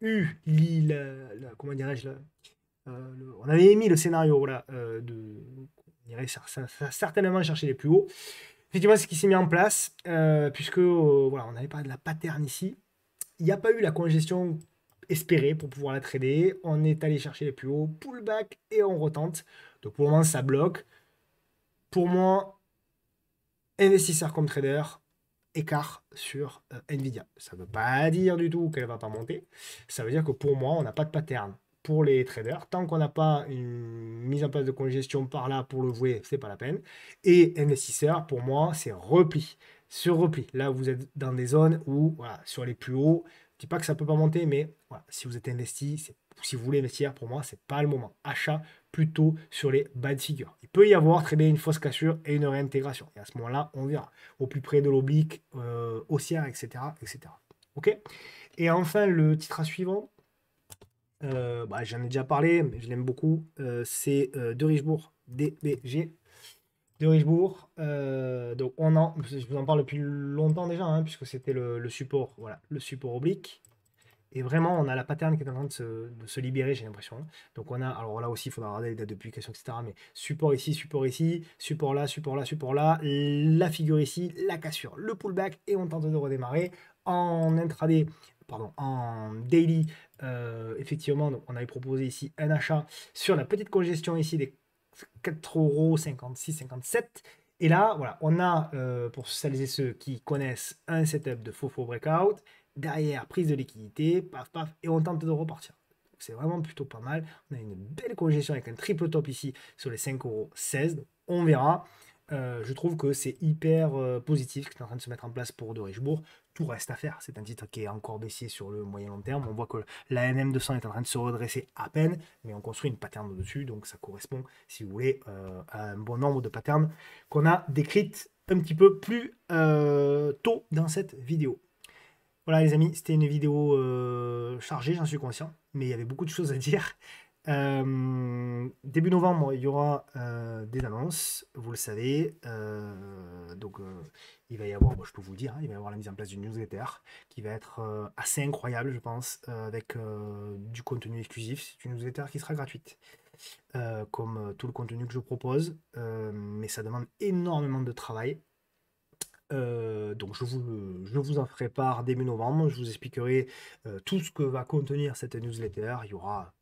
eu, la, comment dirais-je, euh, on avait émis le scénario voilà euh, de, on irait certainement chercher les plus hauts. Effectivement, c'est ce qui s'est mis en place, euh, puisque voilà, on avait parlé de la pattern ici. Il n'y a pas eu la congestion espérer pour pouvoir la trader. On est allé chercher les plus hauts, pullback et on retente. Donc pour moi ça bloque. Pour moi, investisseur comme trader, écart sur euh, Nvidia. Ça ne veut pas dire du tout qu'elle ne va pas monter. Ça veut dire que pour moi, on n'a pas de pattern pour les traders. Tant qu'on n'a pas une mise en place de congestion par là pour le vouer c'est pas la peine. Et investisseur, pour moi, c'est repli. Sur repli. Là, vous êtes dans des zones où, voilà, sur les plus hauts, je dis pas que ça peut pas monter, mais si vous êtes investi, si vous voulez investir, pour moi, c'est pas le moment. Achat plutôt sur les bas de figure. Il peut y avoir très bien une fausse cassure et une réintégration. Et à ce moment-là, on verra au plus près de l'oblique euh, haussière, etc., etc. Ok. Et enfin, le titre à suivant. Euh, bah, j'en ai déjà parlé, mais je l'aime beaucoup. Euh, c'est de Richebourg DBG de Richbourg, euh, donc on en, je vous en parle depuis longtemps déjà, hein, puisque c'était le, support, voilà, le support oblique. Et vraiment, on a la pattern qui est en train de se, libérer, j'ai l'impression. Hein. Donc on a, alors là aussi, il faudra regarder les dates de publication, etc. Mais support ici, support ici, support là, support là, support là, la figure ici, la cassure, le pullback, et on tente de redémarrer en intraday, pardon, en daily. Euh, effectivement, donc on avait proposé ici un achat sur la petite congestion ici des 4,56€, 57. Et là, voilà, on a, euh, pour celles et ceux qui connaissent, un setup de faux faux breakout. Derrière, prise de liquidité, paf paf, et on tente de repartir. C'est vraiment plutôt pas mal. On a une belle congestion avec un triple top ici sur les 5,16€. On verra. Euh, je trouve que c'est hyper euh, positif ce qui est en train de se mettre en place pour De reste à faire. C'est un titre qui est encore baissier sur le moyen long terme. On voit que la NM200 est en train de se redresser à peine, mais on construit une pattern dessus, donc ça correspond, si vous voulez, euh, à un bon nombre de patterns qu'on a décrites un petit peu plus euh, tôt dans cette vidéo. Voilà les amis, c'était une vidéo euh, chargée, j'en suis conscient, mais il y avait beaucoup de choses à dire. Euh, début novembre, il y aura euh, des annonces, vous le savez. Euh, donc, il va y avoir, je peux vous dire, hein, il va y avoir la mise en place d'une newsletter qui va être assez incroyable, je pense, avec du contenu exclusif. C'est une newsletter qui sera gratuite, comme tout le contenu que je propose, mais ça demande énormément de travail. donc je vous, en ferai part début novembre. Je vous expliquerai tout ce que va contenir cette newsletter. Il y aura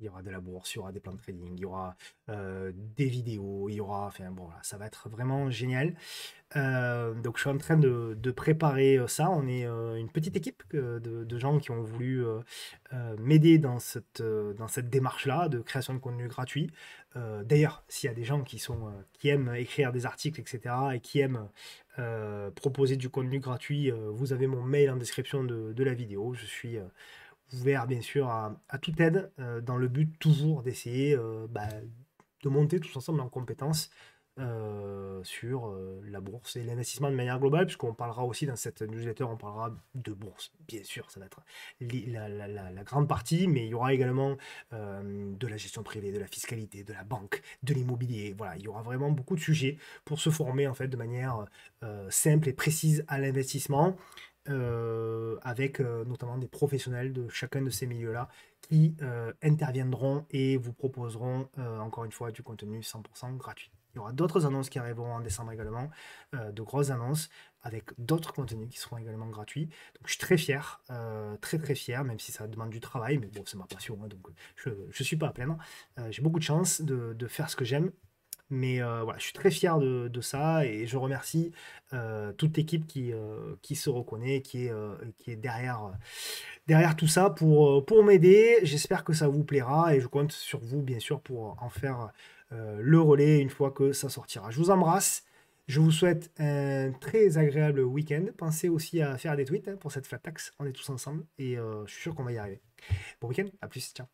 il y aura de la bourse, il y aura des plans de trading, il y aura euh, des vidéos, il y aura. Enfin bon, ça va être vraiment génial. Euh, donc je suis en train de, préparer euh, ça. On est une petite équipe de, gens qui ont voulu m'aider dans cette, dans cette démarche-là de création de contenu gratuit. D'ailleurs, s'il y a des gens qui, sont, qui aiment écrire des articles, etc., et qui aiment proposer du contenu gratuit, vous avez mon mail en description de, de la vidéo. Je suis ouvert bien sûr à, toute aide, euh, dans le but toujours d'essayer euh, bah, de monter tous ensemble en compétences euh, sur la bourse et l'investissement de manière globale, puisqu'on parlera aussi dans cette newsletter, on parlera de bourse, bien sûr, ça va être la, la grande partie, mais il y aura également de la gestion privée, de la fiscalité, de la banque, de l'immobilier, voilà, il y aura vraiment beaucoup de sujets pour se former en fait de manière simple et précise à l'investissement. Euh, avec euh, notamment des professionnels de chacun de ces milieux-là qui euh, interviendront et vous proposeront encore une fois du contenu 100% gratuit. Il y aura d'autres annonces qui arriveront en décembre également, de grosses annonces avec d'autres contenus qui seront également gratuits. Donc je suis très fier, très très fier, même si ça demande du travail, mais bon, c'est ma passion, hein, donc je ne suis pas à plaindre. J'ai beaucoup de chance de faire ce que j'aime mais euh, voilà, je suis très fier de, ça et je remercie euh, toute l'équipe qui, euh, qui se reconnaît, qui est, qui est derrière, derrière tout ça pour, pour m'aider. J'espère que ça vous plaira et je compte sur vous, bien sûr, pour en faire le relais une fois que ça sortira. Je vous embrasse. Je vous souhaite un très agréable week-end. Pensez aussi à faire des tweets hein, pour cette flat tax. On est tous ensemble et je suis sûr qu'on va y arriver. Bon week-end, à plus, ciao.